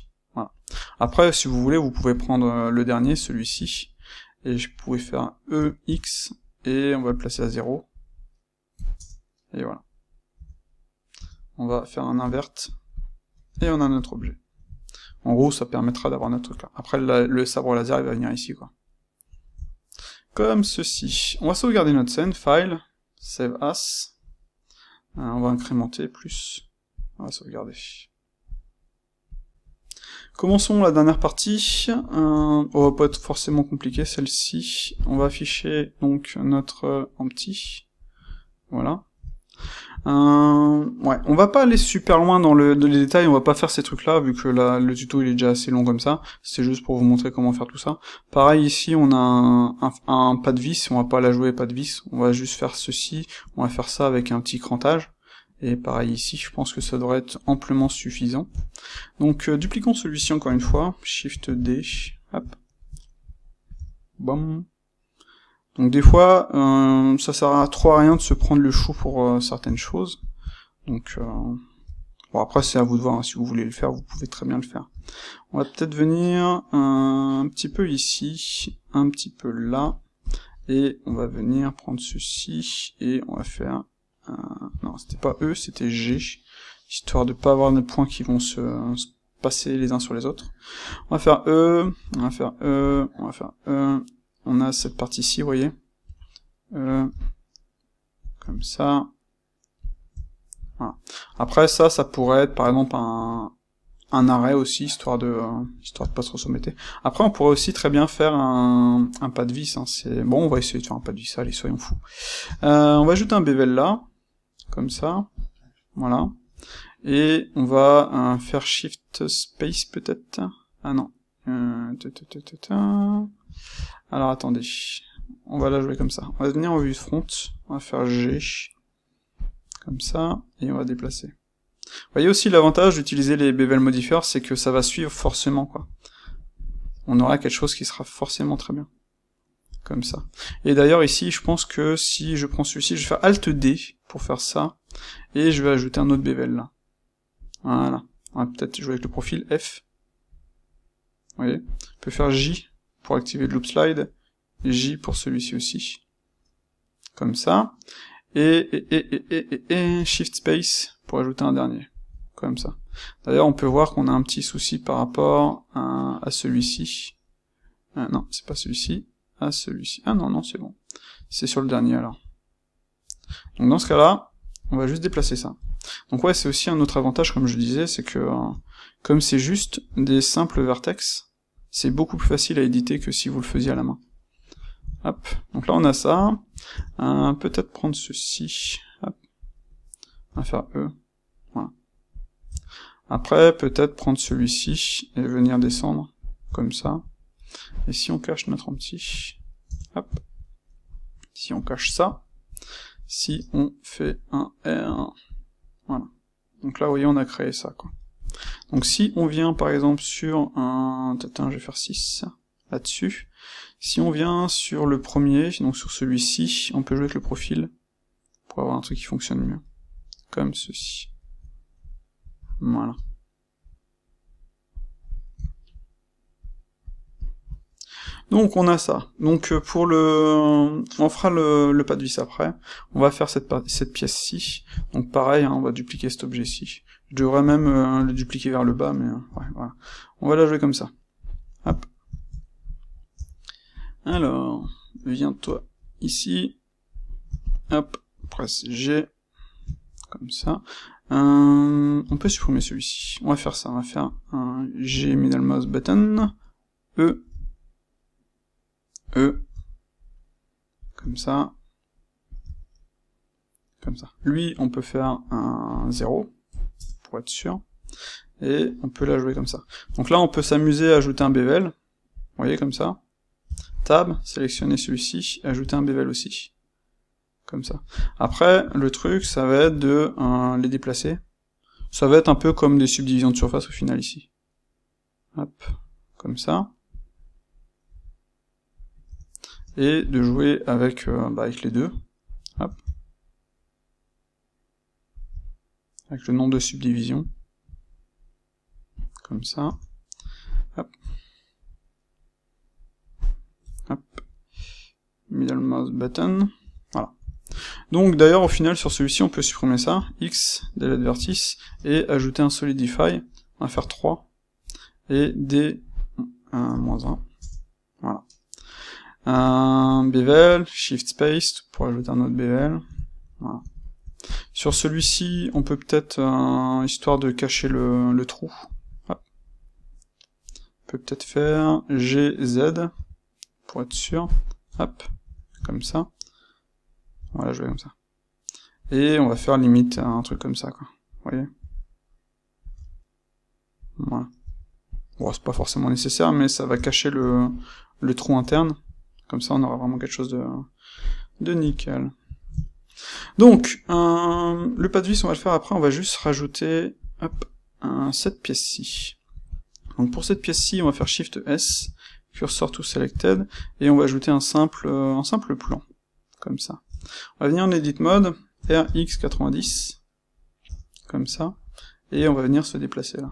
Après, si vous voulez, vous pouvez prendre euh, le dernier, celui-ci, et je pourrais faire E, X, et on va le placer à 0. Et voilà. On va faire un invert. Et on a notre objet. En gros, ça permettra d'avoir notre truc là. Après, le sabre laser, il va venir ici, quoi. Comme ceci. On va sauvegarder notre scène, file, save as. Euh, on va incrémenter plus. On va sauvegarder. Commençons la dernière partie. Euh, on oh, va pas être forcément compliqué celle-ci. On va afficher donc notre empty euh, voilà. Euh, ouais, on va pas aller super loin dans le, dans les détails, on va pas faire ces trucs-là vu que le tuto il est déjà assez long comme ça. C'est juste pour vous montrer comment faire tout ça. Pareil ici, on a un, pas de vis, on va pas la jouer pas de vis, on va juste faire ceci, on va faire ça avec un petit crantage. Et pareil ici, je pense que ça devrait être amplement suffisant. Donc euh, dupliquons celui-ci encore une fois, Shift D, hop, bam, donc des fois, euh, ça sert à trop à rien de se prendre le chou pour euh, certaines choses. Donc euh, bon après c'est à vous de voir, si vous voulez le faire, vous pouvez très bien le faire. On va peut-être venir un petit peu ici, un petit peu là, et on va venir prendre ceci, et on va faire... non, c'était pas E, c'était G, histoire de pas avoir des points qui vont se, se passer les uns sur les autres. On va faire E, on va faire E, on va faire E, on a cette partie-ci, vous voyez, euh, comme ça. Voilà. Après ça, ça pourrait être par exemple un, un arrêt aussi, histoire de euh, histoire de pas trop remettre. Après, on pourrait aussi très bien faire un, un pas de vis. Hein. c'est bon, on va essayer de faire un pas de vis. Allez, soyons fous. Euh, on va ajouter un bevel là, comme ça, voilà. Et on va faire shift space peut-être. Ah non. Alors attendez, on va la jouer comme ça. On va venir en vue front, on va faire G, comme ça, et on va déplacer. Vous voyez aussi l'avantage d'utiliser les bevel modifiers, c'est que ça va suivre forcément quoi. On aura quelque chose qui sera forcément très bien. Comme ça. Et d'ailleurs ici, je pense que si je prends celui-ci, je vais faire Alt D pour faire ça, et je vais ajouter un autre bevel là. Voilà. On va peut-être jouer avec le profil F. Vous voyez On peut faire J pour activer le loop slide, J pour celui-ci aussi. Comme ça. Et, et, Shift Space pour ajouter un dernier. Comme ça. D'ailleurs, on peut voir qu'on a un petit souci par rapport à, celui-ci. Euh, non, c'est pas celui-ci. À celui-ci. Ah non, non, c'est bon. C'est sur le dernier alors. Donc dans ce cas-là, on va juste déplacer ça. Donc ouais, c'est aussi un autre avantage, comme je disais, c'est que euh, comme c'est juste des simples vertex, c'est beaucoup plus facile à éditer que si vous le faisiez à la main. Hop, donc là on a ça. Euh, peut-être prendre ceci. Hop. On va faire E. Après, peut-être prendre celui-ci et venir descendre comme ça. Et si on cache notre petit, hop, si on cache ça, si on fait un R, voilà. Donc là, vous voyez, on a créé ça, quoi. Donc si on vient par exemple sur un... Attends, je vais faire 6 là-dessus. Si on vient sur le premier, donc sur celui-ci, on peut jouer avec le profil pour avoir un truc qui fonctionne mieux. Comme ceci. Voilà. Donc on a ça. Donc euh, pour le, on fera le, pas de vis après. On va faire cette, pièce-ci. Donc pareil, hein, on va dupliquer cet objet-ci. Je devrais même euh, le dupliquer vers le bas, mais euh, voilà. On va la jouer comme ça. Hop. Alors, viens-toi ici. Hop, presse G. Comme ça. Euh, on peut supprimer celui-ci. On va faire ça. On va faire un G middle mouse button. E. E. Comme ça. Comme ça. Lui, on peut faire un 0 être sûr. Et on peut la jouer comme ça. Donc là, on peut s'amuser à ajouter un bevel. voyez, comme ça. Tab, sélectionner celui-ci, ajouter un bevel aussi. Comme ça. Après, le truc, ça va être de les déplacer. Ça va être un peu comme des subdivisions de surface au final ici. Hop, comme ça et de jouer avec, euh, bah, avec les deux. avec le nom de subdivision. Comme ça. Hop. Hop. Middle mouse button. Voilà. Donc d'ailleurs au final sur celui-ci on peut supprimer ça, x, delete vertice, et ajouter un solidify, on va faire 3, et d, 1, moins 1, voilà. Un bevel, shift space pour ajouter un autre bevel, voilà. Sur celui-ci, on peut peut-être, euh, histoire de cacher le, trou, on peut peut-être faire GZ, pour être sûr, hop, comme ça, voilà, je vais comme ça. Et on va faire limite un truc comme ça, quoi, vous voyez Voilà. Bon, c'est pas forcément nécessaire, mais ça va cacher le, trou interne, comme ça on aura vraiment quelque chose de nickel. Donc, le pas de vis, on va le faire après, on va juste rajouter cette pièce-ci. Donc pour cette pièce-ci, on va faire Shift S, cursor to selected, et on va ajouter un simple, euh, un simple plan, comme ça. On va venir en Edit Mode, RX90, comme ça, et on va venir se déplacer là.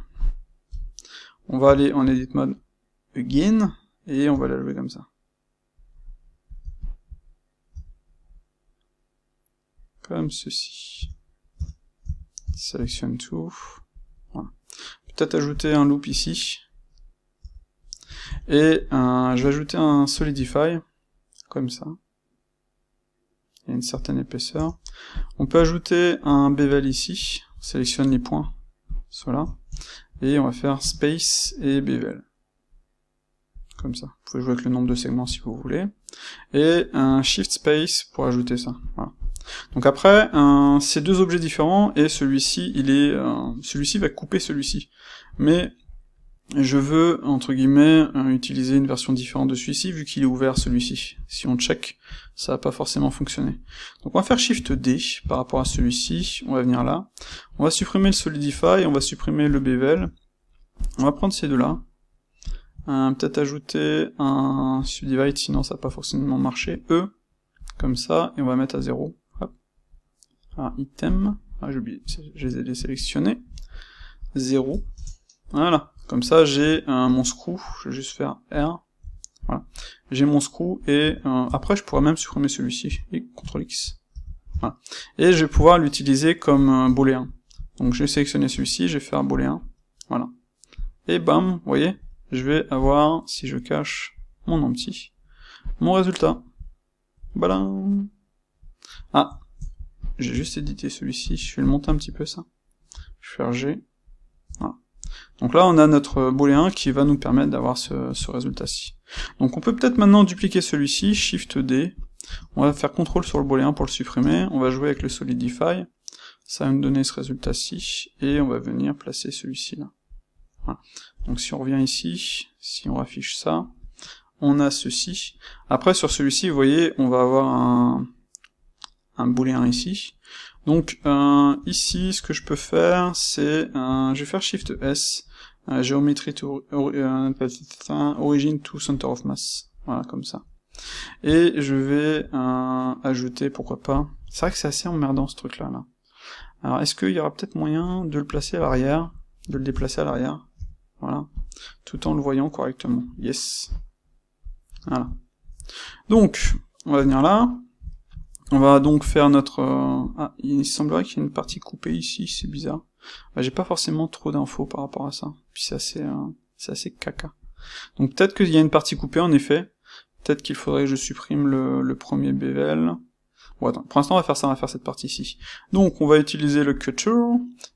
On va aller en Edit Mode Again, et on va la lever comme ça. comme ceci. Sélectionne tout. Peut-être ajouter un loop ici. Et je vais ajouter un solidify, comme ça. Il une certaine épaisseur. On peut ajouter un bevel ici. On sélectionne les points, Et on va faire space et bevel. Comme ça. Vous pouvez jouer avec le nombre de segments si vous voulez. Et un shift space pour ajouter ça. Voilà. Donc après, c'est deux objets différents, et celui-ci, il est, euh, celui-ci va couper celui-ci. Mais je veux, entre guillemets, euh, utiliser une version différente de celui-ci, vu qu'il est ouvert celui-ci. Si on check, ça va pas forcément fonctionner. Donc on va faire Shift D par rapport à celui-ci, on va venir là. On va supprimer le Solidify, on va supprimer le Bevel. On va prendre ces deux-là. Euh, Peut-être ajouter un Subdivide, sinon ça va pas forcément marcher. E, comme ça, et on va mettre à 0 item. Ah, j'ai je les ai sélectionnés. 0. Voilà. Comme ça, j'ai mon screw. Je vais juste faire R. Voilà. J'ai mon screw et euh, après, je pourrais même supprimer celui-ci. Et CTRL X. Et je vais pouvoir l'utiliser comme euh, booléen. Donc, je vais sélectionner celui-ci, je vais faire booléen. Voilà. Et bam, vous voyez, je vais avoir, si je cache mon empty, mon résultat. Voilà. Ah, j'ai juste édité celui-ci, je vais le monter un petit peu ça. Je vais faire G. Donc là, on a notre booléen qui va nous permettre d'avoir ce, résultat-ci. Donc on peut peut-être maintenant dupliquer celui-ci, Shift D. On va faire CTRL sur le booléen pour le supprimer. On va jouer avec le Solidify. Ça va nous donner ce résultat-ci. Et on va venir placer celui-ci là. Voilà. Donc si on revient ici, si on affiche ça, on a ceci. Après sur celui-ci, vous voyez, on va avoir un, un booléen ici. Donc euh, ici, ce que je peux faire, c'est... Euh, je vais faire Shift S, euh, géométrie to, euh, origin to center of mass. Voilà, comme ça. Et je vais ajouter, pourquoi pas... C'est vrai que c'est assez emmerdant ce truc-là. Là. Alors est-ce qu'il y aura peut-être moyen de le placer à l'arrière De le déplacer à l'arrière Voilà. Tout en le voyant correctement. Yes. Voilà. Donc, on va venir là. On va donc faire notre... Euh, ah, il semblerait qu'il y ait une partie coupée ici, c'est bizarre. Ah, j'ai pas forcément trop d'infos par rapport à ça. Puis c'est assez, euh, c'est assez caca. Donc peut-être qu'il y a une partie coupée en effet. Peut-être qu'il faudrait que je supprime le, premier bevel. Bon, attends, pour l'instant on va faire ça, on va faire cette partie-ci. Donc on va utiliser le cutter,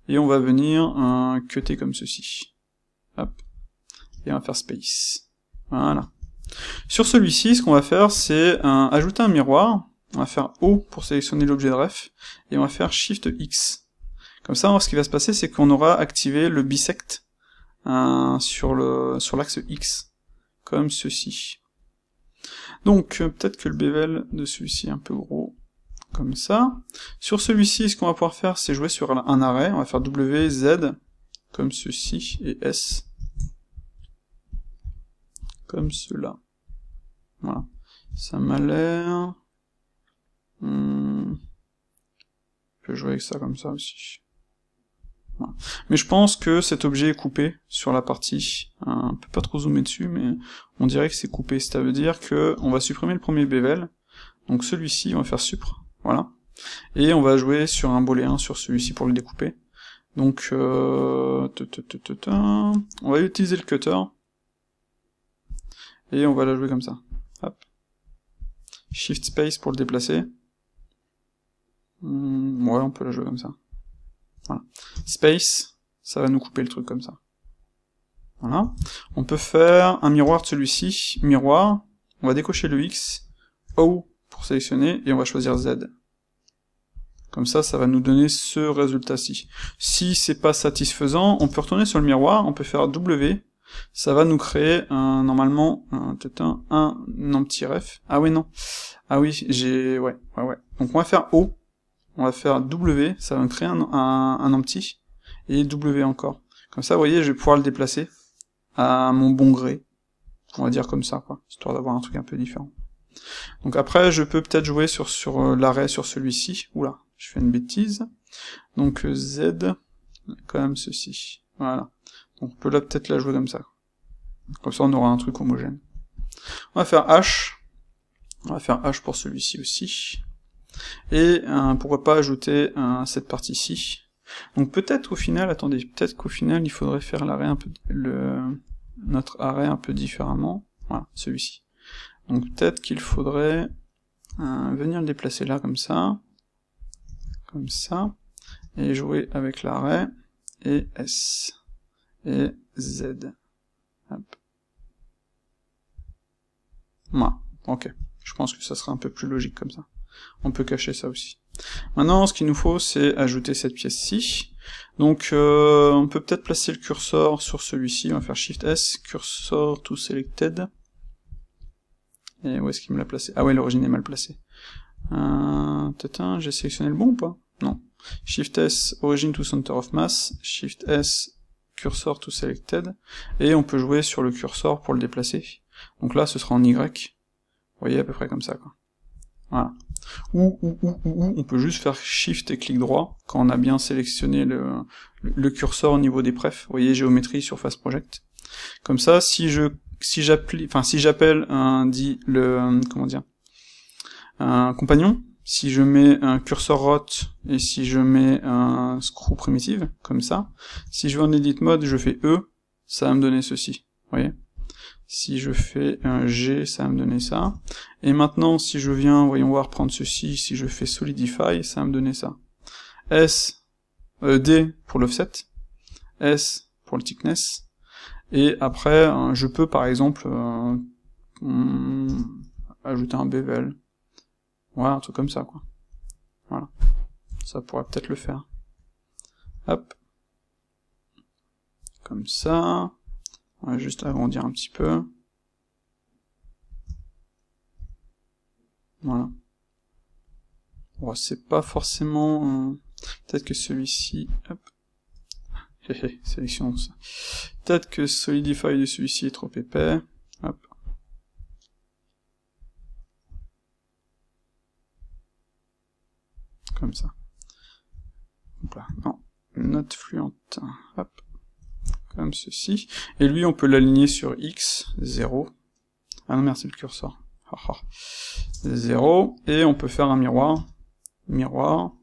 et on va venir euh, cutter comme ceci. Hop. Et on va faire space. Voilà. Sur celui-ci, ce qu'on va faire, c'est euh, ajouter un miroir, on va faire O pour sélectionner l'objet de ref, et on va faire Shift X. Comme ça, ce qui va se passer, c'est qu'on aura activé le bisect hein, sur le sur l'axe X, comme ceci. Donc, euh, peut-être que le bevel de celui-ci est un peu gros, comme ça. Sur celui-ci, ce qu'on va pouvoir faire, c'est jouer sur un arrêt. On va faire W, Z, comme ceci, et S, comme cela. Voilà. Ça m'a l'air... Hmm. Je peux jouer avec ça comme ça aussi. Mais je pense que cet objet est coupé sur la partie. on euh, on peut pas trop zoomer dessus, mais on dirait que c'est coupé. Ça veut dire que on va supprimer le premier bevel. Donc celui-ci, on va faire supr. Voilà. Et on va jouer sur un booléen sur celui-ci pour le découper. Donc, euh, on va utiliser le cutter. Et on va la jouer comme ça. Hop. Shift space pour le déplacer. Mm, ouais, on peut la jouer comme ça. Voilà. Space, ça va nous couper le truc comme ça. Voilà. On peut faire un miroir de celui-ci. Miroir, on va décocher le X, O pour sélectionner, et on va choisir Z. Comme ça, ça va nous donner ce résultat-ci. Si c'est pas satisfaisant, on peut retourner sur le miroir, on peut faire W, ça va nous créer un, normalement, un, un, un, petit ref. Ah oui, non. Ah oui, j'ai, ouais, ouais, ouais. Donc on va faire O, on va faire W, ça va me créer un, un, un empty, et W encore. Comme ça, vous voyez, je vais pouvoir le déplacer à mon bon gré. On va dire comme ça, quoi, histoire d'avoir un truc un peu différent. Donc après, je peux peut-être jouer sur, sur euh, l'arrêt sur celui-ci. Oula, je fais une bêtise. Donc euh, Z, comme ceci. Voilà. Donc on peut là peut-être la jouer comme ça. Comme ça, on aura un truc homogène. On va faire H. On va faire H pour celui-ci aussi. Et euh, pourquoi pas ajouter euh, cette partie-ci. Donc peut-être au final, attendez, peut-être qu'au final il faudrait faire l'arrêt un peu notre arrêt un peu différemment. Voilà, celui-ci. Donc peut-être qu'il faudrait euh, venir le déplacer là comme ça, comme ça, et jouer avec l'arrêt et S et Z. Hop. Voilà, ok. Je pense que ça sera un peu plus logique comme ça on peut cacher ça aussi. Maintenant, ce qu'il nous faut, c'est ajouter cette pièce-ci. Donc, euh, on peut peut-être placer le curseur sur celui-ci. On va faire Shift-S, cursor to selected. Et où est-ce qu'il me l'a placé Ah ouais, l'origine est mal placée. peut j'ai sélectionné le bon ou pas Non. Shift-S, origin to center of mass. Shift-S, cursor to selected. Et on peut jouer sur le curseur pour le déplacer. Donc là, ce sera en Y. Vous voyez, à peu près comme ça, quoi. Voilà. Ou, on peut juste faire Shift et clic droit quand on a bien sélectionné le, curseur au niveau des prefs. Vous voyez, géométrie, surface project. Comme ça, si je si j'appelle enfin si j'appelle un dit le comment dire un compagnon, si je mets un curseur rot et si je mets un screw primitive comme ça, si je vais en edit mode, je fais E, ça va me donner ceci. voyez si je fais un G, ça va me donner ça. Et maintenant, si je viens, voyons voir, prendre ceci, si je fais Solidify, ça va me donner ça. S, euh, D pour l'offset, S pour le thickness, et après, euh, je peux par exemple euh, hmm, ajouter un bevel. Voilà, un truc comme ça, quoi. Voilà. Ça pourrait peut-être le faire. Hop. Comme ça. On va juste agrandir un petit peu. Voilà. Bon, oh, c'est pas forcément... Euh, peut-être que celui-ci... Hop. *laughs* Sélection ça. Peut-être que Solidify de celui-ci est trop épais. Hop. Comme ça. Hop là. Non. Note fluente. Hop comme ceci. Et lui, on peut l'aligner sur x, 0. Ah non, merci, le curseur. 0. Et on peut faire un miroir. Miroir,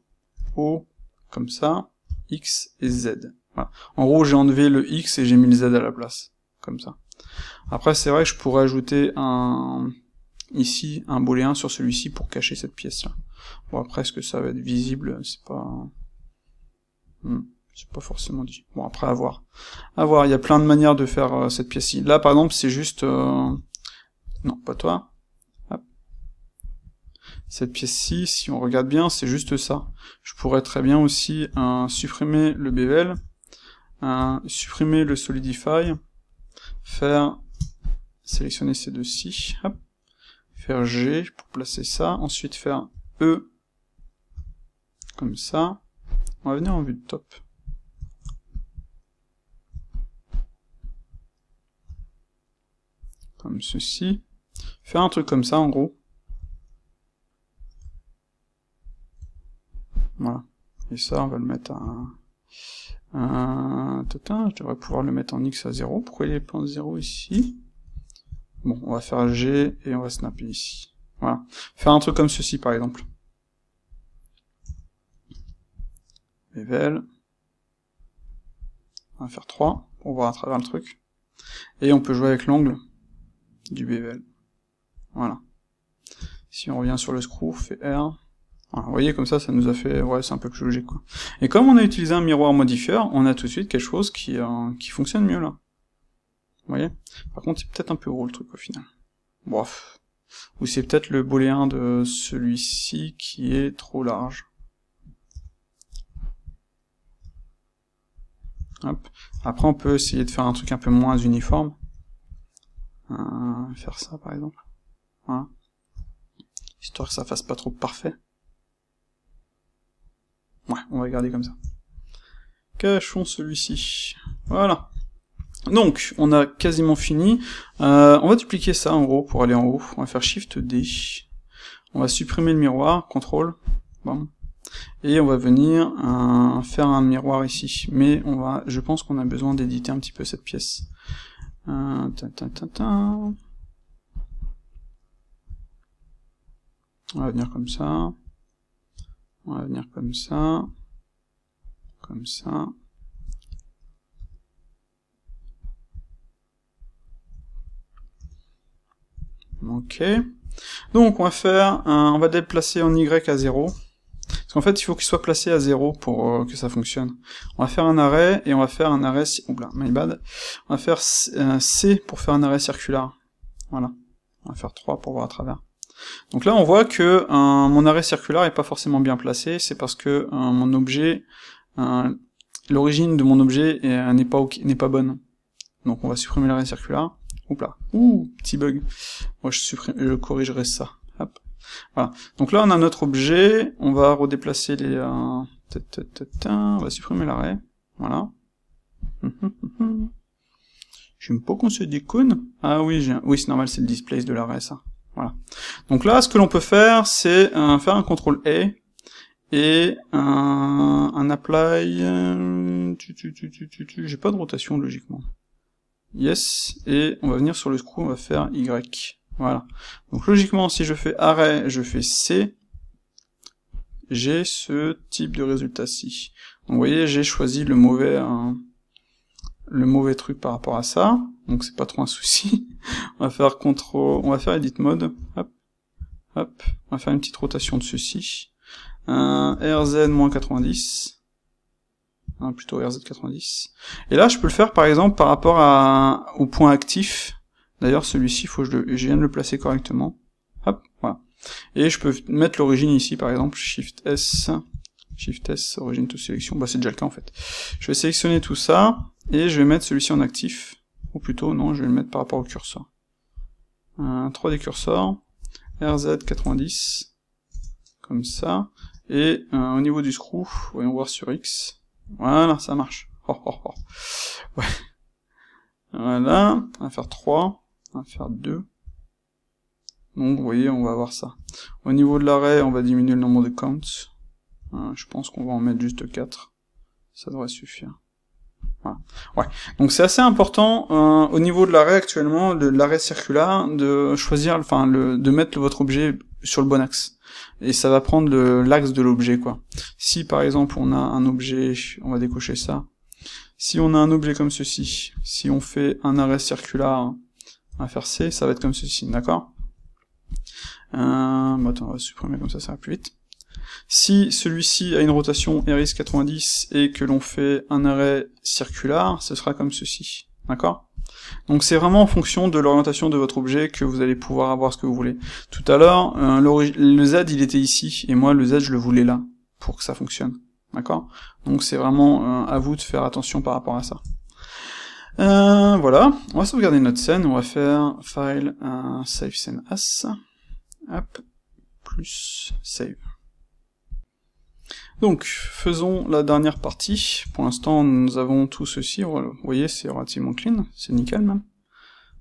O, comme ça, X et Z. Voilà. En gros, j'ai enlevé le X et j'ai mis le Z à la place. Comme ça. Après, c'est vrai que je pourrais ajouter un, ici, un booléen sur celui-ci pour cacher cette pièce-là. Bon, après, est-ce que ça va être visible? C'est pas... Hmm c'est pas forcément dit. Bon, après, à voir. À voir, il y a plein de manières de faire euh, cette pièce-ci. Là, par exemple, c'est juste... Euh, non, pas toi. Cette pièce-ci, si on regarde bien, c'est juste ça. Je pourrais très bien aussi euh, supprimer le bevel, supprimer le solidify, faire... sélectionner ces deux-ci, faire G pour placer ça, ensuite faire E, comme ça. On va venir en vue de top. comme ceci. Faire un truc comme ça, en gros. Voilà. Et ça, on va le mettre à... un tata, je devrais pouvoir le mettre en x à 0. Pourquoi il est pas en 0 ici Bon, on va faire G et on va snapper ici. Voilà. Faire un truc comme ceci, par exemple. Level. On va faire 3 pour voir à travers le truc. Et on peut jouer avec l'angle du bevel. Voilà. Si on revient sur le screw, on fait R. vous voyez comme ça, ça nous a fait, ouais, c'est un peu plus logique quoi. Et comme on a utilisé un miroir modifieur, on a tout de suite quelque chose qui, euh, qui fonctionne mieux là. Vous voyez Par contre, c'est peut-être un peu gros le truc au final. Bref. Ou c'est peut-être le booléen de celui-ci qui est trop large. Hop. Après, on peut essayer de faire un truc un peu moins uniforme. Euh, faire ça par exemple. Voilà. Histoire que ça fasse pas trop parfait. Ouais, on va regarder comme ça. Cachons celui-ci. Voilà. Donc, on a quasiment fini. Euh, on va dupliquer ça en gros pour aller en haut. On va faire Shift D. On va supprimer le miroir, contrôle. Bon. Et on va venir euh, faire un miroir ici. Mais on va, je pense qu'on a besoin d'éditer un petit peu cette pièce. Hein, ta On va venir comme ça. On va venir comme ça. Comme ça. Ok. Donc on va faire, on va déplacer en Y à 0. Parce qu'en fait, il faut qu'il soit placé à 0 pour euh, que ça fonctionne. On va faire un arrêt, et on va faire un arrêt... Oula, my bad. On va faire euh, C pour faire un arrêt circulaire. Voilà. On va faire 3 pour voir à travers. Donc là, on voit que mon arrêt circulaire est pas forcément bien placé, c'est parce que euh, mon objet... L'origine de mon objet n'est pas, pas bonne. Donc on va supprimer l'arrêt circulaire. Oups là. Ouh, petit bug. Moi, je, supprime, je corrigerai ça. Voilà. Donc là, on a notre objet. On va redéplacer les... Euh, on va supprimer l'arrêt. Voilà. J'aime pas qu'on se déconne. Ah oui, oui c'est normal, c'est le displace de l'arrêt, ça. Voilà. Donc là, ce que l'on peut faire, c'est euh, faire un contrôle A e et un, un apply. Euh, j'ai pas de rotation logiquement. Yes, et on va venir sur le screw, on va faire Y. Voilà. Donc logiquement, si je fais arrêt, je fais C, j'ai ce type de résultat-ci. Donc vous voyez, j'ai choisi le mauvais, hein, le mauvais truc par rapport à ça. Donc c'est pas trop un souci. *laughs* on va faire contrôle, on va faire edit mode. Hop. Hop. On va faire une petite rotation de ceci. Un RZ-90. Hein, plutôt RZ90. Et là, je peux le faire par exemple par rapport à, au point actif D'ailleurs, celui-ci, faut que je, viens de le placer correctement. Hop, voilà. Et je peux mettre l'origine ici, par exemple, Shift S, Shift S, origine de sélection, bah c'est déjà le cas en fait. Je vais sélectionner tout ça, et je vais mettre celui-ci en actif. Ou plutôt, non, je vais le mettre par rapport au curseur. Un 3D curseur, RZ90, comme ça. Et euh, au niveau du screw, voyons voir sur X. Voilà, ça marche. *laughs* Voilà, on va faire 3. On va faire 2. Donc, vous voyez, on va avoir ça. Au niveau de l'arrêt, on va diminuer le nombre de counts. Euh, je pense qu'on va en mettre juste 4. Ça devrait suffire. Voilà. Ouais. Donc c'est assez important euh, au niveau de l'arrêt actuellement, de, l'arrêt circulaire, de choisir, enfin, de mettre votre objet sur le bon axe. Et ça va prendre l'axe de l'objet, quoi. Si par exemple on a un objet, on va décocher ça. Si on a un objet comme ceci, si on fait un arrêt circulaire faire C, ça va être comme ceci, d'accord euh, Attends, on va supprimer comme ça, ça va plus vite. Si celui-ci a une rotation RIS 90 et que l'on fait un arrêt circulaire, ce sera comme ceci, d'accord donc c'est vraiment en fonction de l'orientation de votre objet que vous allez pouvoir avoir ce que vous voulez. Tout à l'heure, euh, le Z il était ici, et moi le Z je le voulais là, pour que ça fonctionne. D'accord Donc c'est vraiment euh, à vous de faire attention par rapport à ça. Euh, voilà, on va sauvegarder notre scène, on va faire file euh, save Scene as, hop, plus save. Donc, faisons la dernière partie. Pour l'instant, nous avons tout ceci. Vous voyez, c'est relativement clean. C'est nickel, même.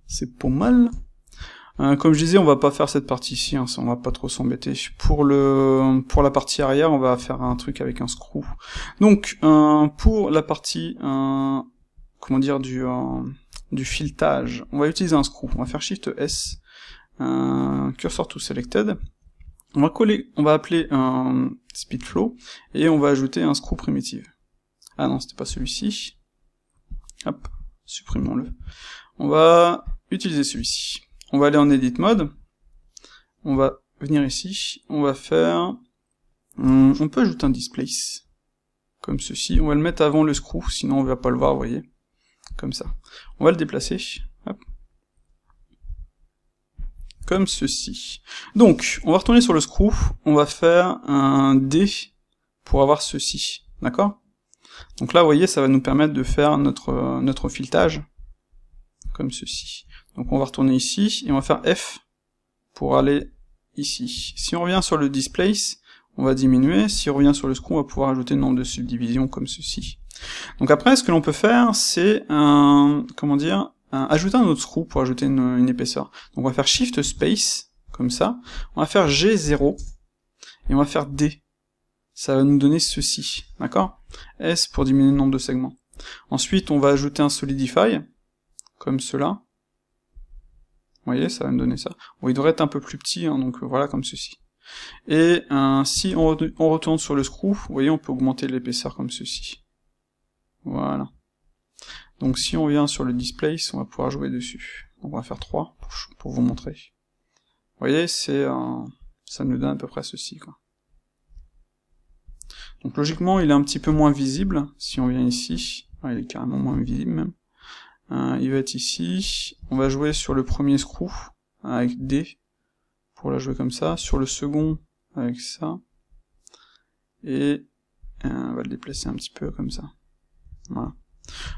C'est pas mal. Euh, comme je disais, on va pas faire cette partie-ci. Hein. on va pas trop s'embêter. Pour le pour la partie arrière, on va faire un truc avec un screw. Donc, pour la partie comment dire, du, euh, du filetage. On va utiliser un screw. On va faire Shift S, un cursor to selected. On va coller, on va appeler un speed flow et on va ajouter un screw primitive. Ah non, c'était pas celui-ci. Hop, supprimons-le. On va utiliser celui-ci. On va aller en edit mode. On va venir ici. On va faire, hum, on peut ajouter un displace comme ceci. On va le mettre avant le screw, sinon on va pas le voir, vous voyez comme ça. On va le déplacer, comme ceci. Donc, on va retourner sur le screw, on va faire un D pour avoir ceci, d'accord Donc là, vous voyez, ça va nous permettre de faire notre, notre filetage, comme ceci. Donc on va retourner ici, et on va faire F pour aller ici. Si on revient sur le displace, on va diminuer. Si on revient sur le screw, on va pouvoir ajouter le nombre de subdivisions comme ceci. Donc après, ce que l'on peut faire, c'est comment dire, ajouter un autre screw pour ajouter une, épaisseur. Donc on va faire Shift Space, comme ça. On va faire G0, et on va faire D. Ça va nous donner ceci, d'accord S pour diminuer le nombre de segments. Ensuite, on va ajouter un Solidify, comme cela. Vous voyez, ça va nous donner ça. Bon, il devrait être un peu plus petit, hein, donc voilà, comme ceci. Et euh, si on, on, retourne sur le screw, vous voyez, on peut augmenter l'épaisseur comme ceci. Voilà. Donc si on vient sur le display, on va pouvoir jouer dessus. on va faire 3 pour, vous montrer. Vous voyez, c'est un... ça nous donne à peu près ceci. Quoi. Donc logiquement, il est un petit peu moins visible. Si on vient ici, il est carrément moins visible même. Euh, il va être ici. On va jouer sur le premier screw avec D pour la jouer comme ça. Sur le second avec ça. Et euh, on va le déplacer un petit peu comme ça. Voilà.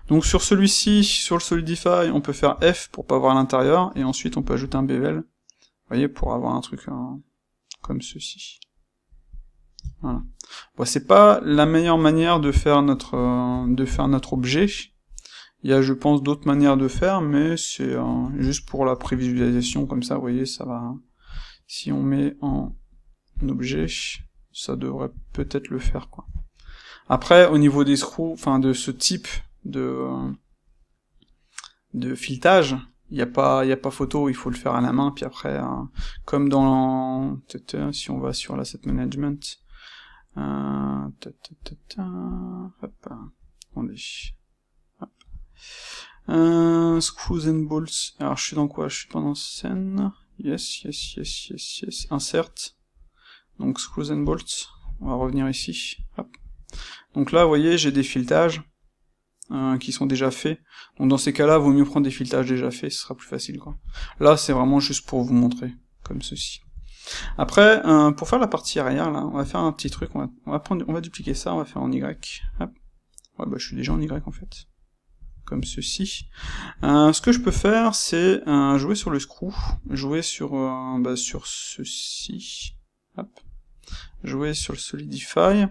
Donc sur celui-ci, sur le Solidify, on peut faire F pour pas voir l'intérieur, et ensuite on peut ajouter un bevel, vous voyez, pour avoir un truc hein, comme ceci. Voilà. Bon, c'est pas la meilleure manière de faire notre euh, de faire notre objet. Il y a, je pense, d'autres manières de faire, mais c'est euh, juste pour la prévisualisation comme ça. Vous voyez, ça va. Hein. Si on met en objet, ça devrait peut-être le faire, quoi. Après, au niveau des screws, enfin de ce type de de filetage, il n'y a pas il a pas photo, il faut le faire à la main. Puis après, euh, comme dans si on va sur l'asset management, euh, on est euh, screws and bolts. Alors je suis dans quoi Je suis pendant dans scène. Yes, yes, yes, yes, yes. Insert. Donc screws and bolts. On va revenir ici. Hop. Donc là, vous voyez, j'ai des filetages euh, qui sont déjà faits. Donc dans ces cas-là, vaut mieux prendre des filetages déjà faits, ce sera plus facile. Quoi. Là, c'est vraiment juste pour vous montrer, comme ceci. Après, euh, pour faire la partie arrière, là, on va faire un petit truc, on va, on va, prendre, on va dupliquer ça, on va faire en Y. Hop. Ouais, bah, je suis déjà en Y en fait. Comme ceci. Euh, ce que je peux faire, c'est jouer sur le screw, jouer sur, bah, sur ceci. Hop. Jouer sur le solidify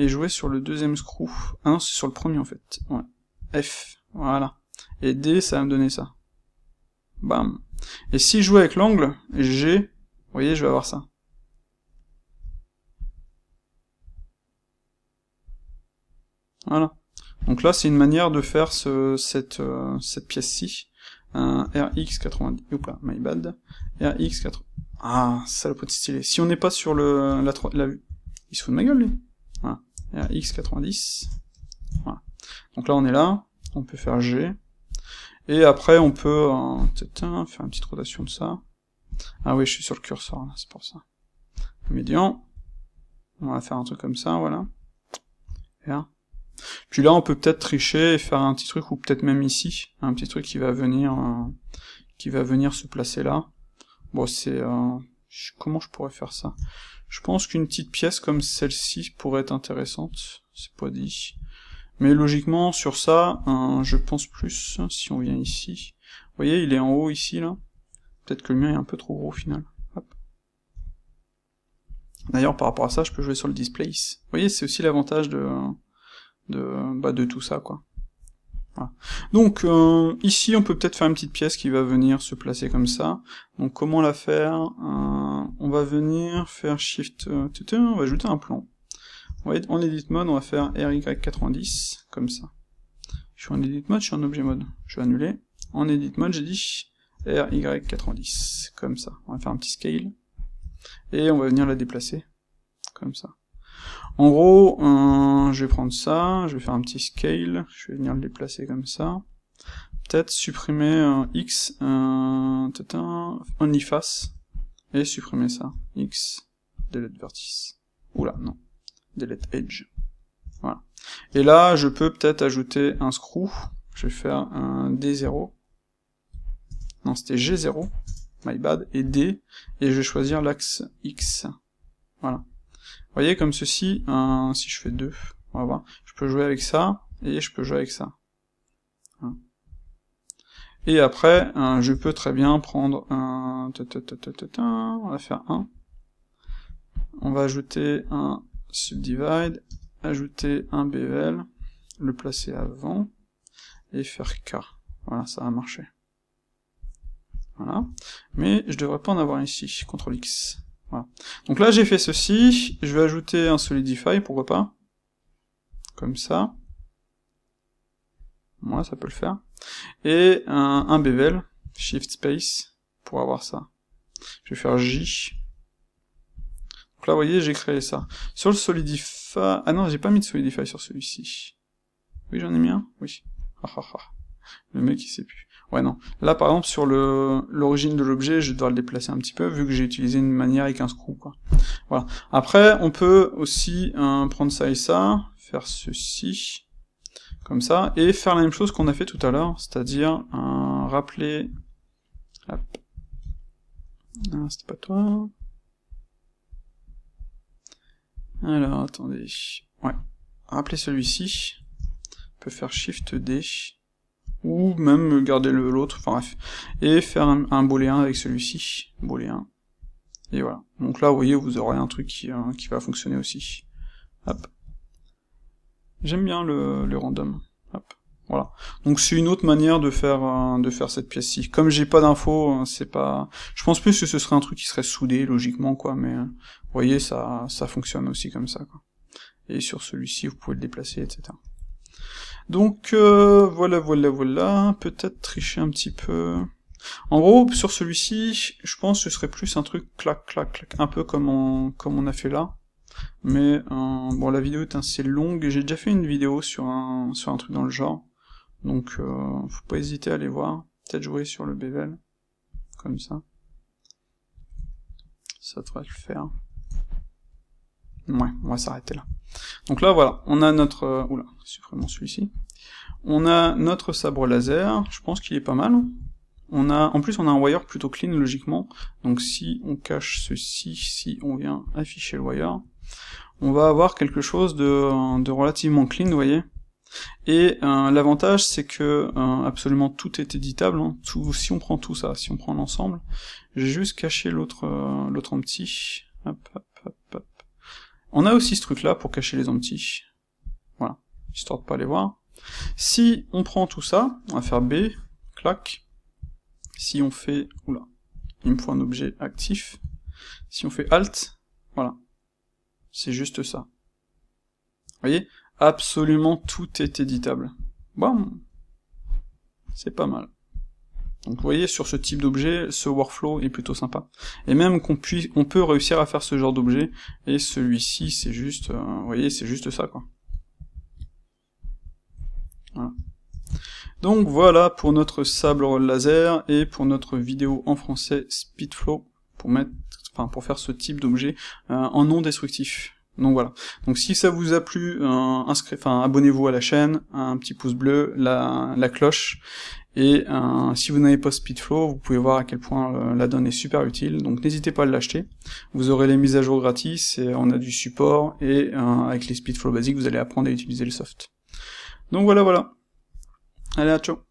et jouer sur le deuxième screw. 1 non, c'est sur le premier en fait. F, voilà. Et D, ça va me donner ça. Bam. Et si je joue avec l'angle, G, vous voyez, je vais avoir ça. Voilà. Donc là, c'est une manière de faire euh, cette, pièce-ci. Un RX90. Oups, my bad. rx 90. Ah, saloperie de stylé. Si on n'est pas sur le, la, la, Il se fout de ma gueule, lui. Voilà. X90. Voilà. Donc là, on est là. On peut faire G. Et après, on peut euh, hein, faire une petite rotation de ça. Ah oui, je suis sur le curseur, c'est pour ça. Médian. On va faire un truc comme ça, voilà. là. Puis là, on peut peut-être tricher et faire un petit truc, ou peut-être même ici, un petit truc qui va venir, euh, qui va venir se placer là. Bon, c'est... Euh, comment je pourrais faire ça je pense qu'une petite pièce comme celle-ci pourrait être intéressante, c'est pas dit. Mais logiquement, sur ça, je pense plus, si on vient ici. Vous voyez, il est en haut ici, là. Peut-être que le mien est un peu trop gros au final. D'ailleurs, par rapport à ça, je peux jouer sur le displace. Vous voyez, c'est aussi l'avantage de, de, bah, de tout ça, quoi. Donc euh, ici on peut peut-être faire une petite pièce qui va venir se placer comme ça. Donc comment la faire euh, On va venir faire Shift, euh, on va ajouter un plan. On en Edit Mode, on va faire RY90, comme ça. Je suis en Edit Mode, je suis en Objet Mode. Je vais annuler. En Edit Mode j'ai dit RY90, comme ça. On va faire un petit scale. Et on va venir la déplacer, comme ça. En gros, je vais prendre ça, je vais faire un petit scale, je vais venir le déplacer comme ça. Peut-être supprimer un x, un, tata. only face, et supprimer ça. x, delete vertice. Oula, non. Delete edge. Voilà. Et là, je peux peut-être ajouter un screw. Je vais faire un D0. Non, c'était G0. My bad. Et D. Et je vais choisir l'axe X. Voilà voyez, comme ceci, si je fais 2, on va voir, je peux jouer avec ça, et je peux jouer avec ça. Hein. Et après, je peux très bien prendre un... On va faire 1. On va ajouter un subdivide, ajouter un bevel, le placer avant, et faire K. Voilà, ça a marché. Voilà. Mais je devrais pas en avoir ici. CTRL X. Donc là, j'ai fait ceci. Je vais ajouter un solidify, pourquoi pas. Comme ça. Moi ça peut le faire. Et un, bevel, shift space, pour avoir ça. Je vais faire J. Donc là, vous voyez, j'ai créé ça. Sur le solidify... Ah non, j'ai pas mis de solidify sur celui-ci. Oui, j'en ai mis un Oui. Ah, ah, ah. Le mec, il sait plus. Ouais, non. Là, par exemple, sur le l'origine de l'objet, je dois le déplacer un petit peu, vu que j'ai utilisé une manière avec un screw, quoi. Voilà. Après, on peut aussi hein, prendre ça et ça, faire ceci, comme ça, et faire la même chose qu'on a fait tout à l'heure, c'est-à-dire hein, rappeler... Hop. Ah, c'était pas toi. Alors, attendez. Ouais. Rappeler celui-ci. On peut faire Shift D ou même garder l'autre, enfin bref, et faire un, un avec celui-ci, booléen, et voilà. Donc là, vous voyez, vous aurez un truc qui, euh, qui va fonctionner aussi. Hop. J'aime bien le, le random. Hop. Voilà. Donc c'est une autre manière de faire euh, de faire cette pièce-ci. Comme j'ai pas d'infos, euh, c'est pas. Je pense plus que ce serait un truc qui serait soudé logiquement quoi, mais vous voyez ça ça fonctionne aussi comme ça quoi. Et sur celui-ci vous pouvez le déplacer etc. Donc euh, voilà, voilà, voilà, peut-être tricher un petit peu. En gros, sur celui-ci, je pense que ce serait plus un truc clac, clac, clac, un peu comme on, comme on a fait là. Mais euh, bon, la vidéo est assez longue, j'ai déjà fait une vidéo sur un, sur un truc dans le genre. Donc euh, faut pas hésiter à aller voir, peut-être jouer sur le bevel, comme ça. Ça devrait le faire. Ouais, on va s'arrêter là. Donc là, voilà, on a notre... Euh, celui-ci. On a notre sabre laser, je pense qu'il est pas mal. On a, en plus, on a un wire plutôt clean, logiquement. Donc si on cache ceci, si on vient afficher le wire, on va avoir quelque chose de, euh, relativement clean, vous voyez. Et euh, l'avantage, c'est que absolument tout est éditable. Hein. si on prend tout ça, si on prend l'ensemble, j'ai juste caché l'autre l'autre en petit. hop. On a aussi ce truc-là pour cacher les empties. Voilà, histoire de pas les voir. Si on prend tout ça, on va faire B, clac. Si on fait... Oula, il me faut un objet actif. Si on fait Alt, voilà. C'est juste ça. Vous voyez Absolument tout est éditable. Bon, c'est pas mal. Donc vous voyez, sur ce type d'objet, ce workflow est plutôt sympa. Et même qu'on puisse, on peut réussir à faire ce genre d'objet, et celui-ci, c'est juste, euh, vous voyez, c'est juste ça, quoi. Donc voilà pour notre sable laser et pour notre vidéo en français Speedflow pour mettre, enfin pour faire ce type d'objet euh, en non destructif. Donc voilà. Donc si ça vous a plu, euh, inscrivez, enfin abonnez-vous à la chaîne, un petit pouce bleu, la cloche et euh, si vous n'avez pas Speedflow, vous pouvez voir à quel point euh, la donne est super utile, donc n'hésitez pas à l'acheter. Vous aurez les mises à jour gratis, et on a du support, et euh, avec les Speedflow basiques, vous allez apprendre à utiliser le soft. Donc voilà, voilà. Allez, à ciao